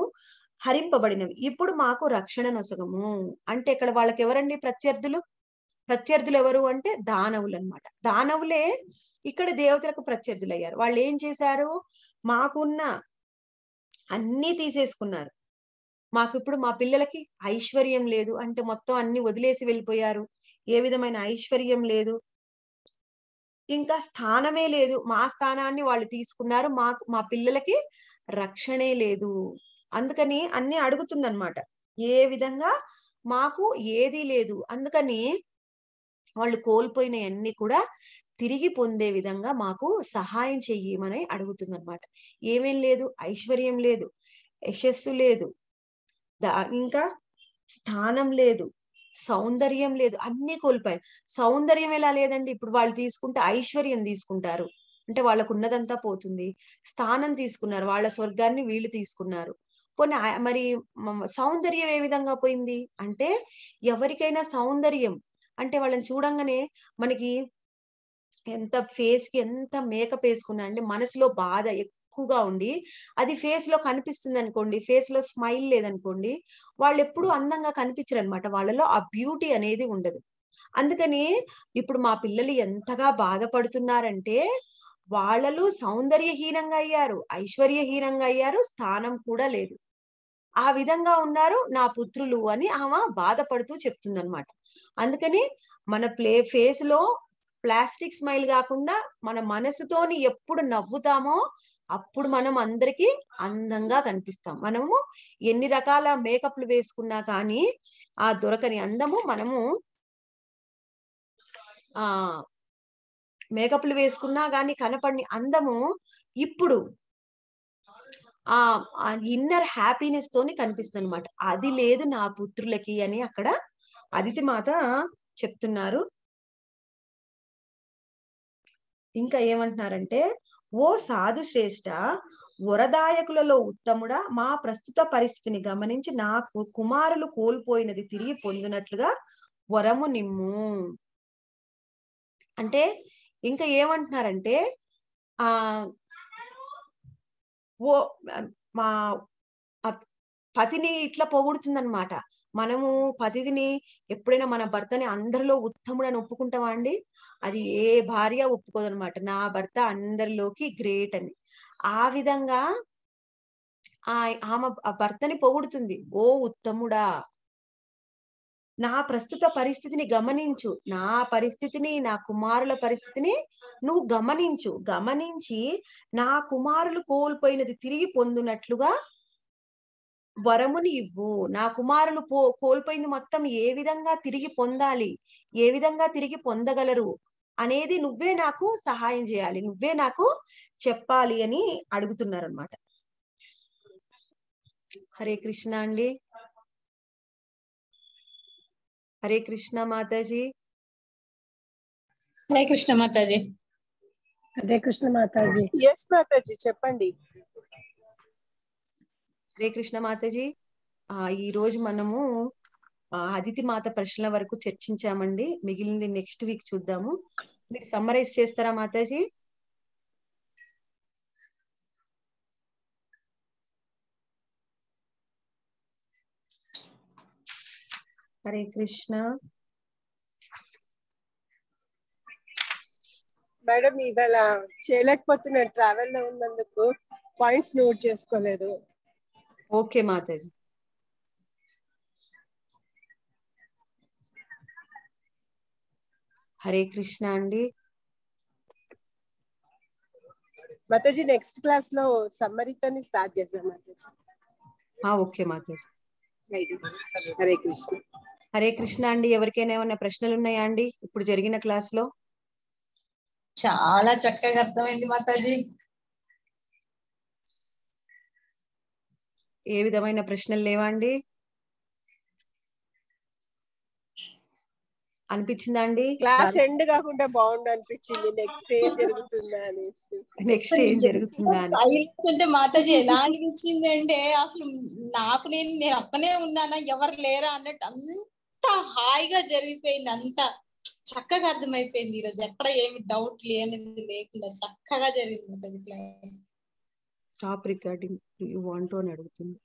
హరింపబడినవి ఇప్పుడు మాకు రక్షణ నొసగము అంటే ఇక్కడ వాళ్ళకి ఎవరండి ప్రత్యర్థులు ప్రత్యర్థులు ఎవరు అంటే దానవులు అనమాట దానవులే ఇక్కడ దేవతలకు ప్రత్యర్థులు అయ్యారు వాళ్ళు ఏం చేశారు మాకున్న అన్ని తీసేసుకున్నారు మాకు ఇప్పుడు మా పిల్లలకి ఐశ్వర్యం లేదు అంటే మొత్తం అన్ని వదిలేసి వెళ్ళిపోయారు ఏ విధమైన ఐశ్వర్యం లేదు ఇంకా స్థానమే లేదు మా స్థానాన్ని వాళ్ళు తీసుకున్నారు మాకు మా పిల్లలకి రక్షణే లేదు అందుకని అన్ని అడుగుతుందన్నమాట ఏ విధంగా మాకు ఏదీ లేదు అందుకని వాళ్ళు కోల్పోయిన అన్ని కూడా తిరిగి పొందే విధంగా మాకు సహాయం చెయ్యమని అడుగుతుంది అనమాట ఏమేం లేదు ఐశ్వర్యం లేదు యశస్సు లేదు దా ఇంకా స్థానం లేదు సౌందర్యం లేదు అన్ని కోల్పోయాయి సౌందర్యం ఎలా లేదండి ఇప్పుడు వాళ్ళు తీసుకుంటే ఐశ్వర్యం తీసుకుంటారు అంటే వాళ్ళకు ఉన్నదంతా పోతుంది స్థానం తీసుకున్నారు వాళ్ళ స్వర్గాన్ని వీళ్ళు తీసుకున్నారు పోనీ మరి సౌందర్యం ఏ విధంగా పోయింది అంటే ఎవరికైనా సౌందర్యం అంటే వాళ్ళని చూడంగానే మనకి ఎంత ఫేస్ కి ఎంత మేకప్ వేసుకున్నా అంటే మనసులో బాధ ఎక్కువగా ఉండి అది ఫేస్ లో కనిపిస్తుంది అనుకోండి ఫేస్ లో స్మైల్ లేదనుకోండి వాళ్ళు ఎప్పుడు అందంగా కనిపించరు అనమాట వాళ్ళలో ఆ బ్యూటీ అనేది ఉండదు అందుకని ఇప్పుడు మా పిల్లలు ఎంతగా బాధపడుతున్నారంటే వాళ్ళలో సౌందర్యహీనంగా అయ్యారు ఐశ్వర్యహీనంగా అయ్యారు స్థానం కూడా లేదు ఆ విధంగా ఉన్నారు నా పుత్రులు అని ఆమె బాధపడుతూ చెప్తుందనమాట అందుకని మన ప్లే ఫేస్ లో ప్లాస్టిక్ స్మైల్ కాకుండా మన మనసుతోని ఎప్పుడు నవ్వుతామో అప్పుడు మనం అందరికీ అందంగా కనిపిస్తాం మనము ఎన్ని రకాల మేకప్లు వేసుకున్నా కానీ ఆ దొరకని అందము మనము ఆ మేకప్లు వేసుకున్నా కానీ కనపడిన అందము ఇప్పుడు ఆ ఇన్నర్ హ్యాపీనెస్ తోని కనిపిస్తుంది అనమాట అది లేదు నా పుత్రులకి అని అక్కడ అదితి మాత చెప్తున్నారు ఇంకా ఏమంటున్నారంటే ఓ సాధు శ్రేష్ట వరదాయకులలో ఉత్తముడా మా ప్రస్తుత పరిస్థితిని గమనించి నా కుమారులు కోల్పోయినది తిరిగి పొందినట్లుగా వరము నిమ్ము అంటే ఇంకా ఏమంటున్నారంటే ఆ ఓ మా పతిని ఇట్లా పోగొడుతుందనమాట మనము పతిని ఎప్పుడైనా మన భర్తని అందరిలో ఉత్తముడు అని అండి అది ఏ భార్య ఒప్పుకోదనమాట నా భర్త అందరిలోకి గ్రేట్ అని ఆ విధంగా ఆ ఆమె భర్తని పొగుడుతుంది ఓ ఉత్తముడా నా ప్రస్తుత పరిస్థితిని గమనించు నా పరిస్థితిని నా కుమారుల పరిస్థితిని నువ్వు గమనించు గమనించి నా కుమారులు కోల్పోయినది తిరిగి పొందునట్లుగా వరముని ఇవ్వు నా కుమారులు పో కోల్పోయింది మొత్తం ఏ విధంగా తిరిగి పొందాలి ఏ విధంగా తిరిగి పొందగలరు అనేది నువ్వే నాకు సహాయం చేయాలి నువ్వే నాకు చెప్పాలి అని అడుగుతున్నారనమాట హరే కృష్ణ అండి హరే కృష్ణ మాతాజీ హరే కృష్ణ మాతాజీ హరే కృష్ణ మాతాజీ ఎస్ మాతాజీ చెప్పండి హరే కృష్ణ మాతాజీ ఈ రోజు మనము అదితి మాత ప్రశ్నల వరకు చర్చించామండి మిగిలింది నెక్స్ట్ వీక్ చూద్దాము మీరు సమ్మరైజ్ చేస్తారా మాతాజీ హరే కృష్ణ మేడం ఇవాళ చేయలేకపోతున్నాను ట్రావెల్ లో ఉన్నందుకు పాయింట్స్ నోట్ చేసుకోలేదు ఓకే మాతాజీ హరే కృష్ణ అండి మాతాజీ నెక్స్ట్ క్లాస్ లో సమ్మరితని స్టార్ట్ చేద్దాం మాతాజీ ఓకే మాతాజీ హరే కృష్ణ హరే కృష్ణ అండి ఎవరికైనా ఏమైనా ప్రశ్నలు ఉన్నాయా అండి ఇప్పుడు జరిగిన క్లాస్ లో చాలా చక్కగా అర్థమైంది మాతాజీ ఏ విధమైన ప్రశ్నలు లేవా అండి అనిపించిందా అండి క్లాస్ ఎండ్ కాకుండా బాగుండు అనిపించింది నెక్స్ట్ ఏం జరుగుతుందా అని నెక్స్ట్ ఏం జరుగుతుందా సైలెంట్ అంటే మాతాజీ ఎలా అనిపించింది అంటే అసలు నాకు నేను నేను అక్కనే ఉన్నానా ఎవరు లేరా అన్నట్టు అంత హాయిగా జరిగిపోయింది అంత చక్కగా అర్థమైపోయింది ఈరోజు ఎక్కడ ఏమి డౌట్ లేనిది లేకుండా చక్కగా జరిగింది క్లాస్ టాప్ రికార్డింగ్ వాంటో అని అడుగుతుంది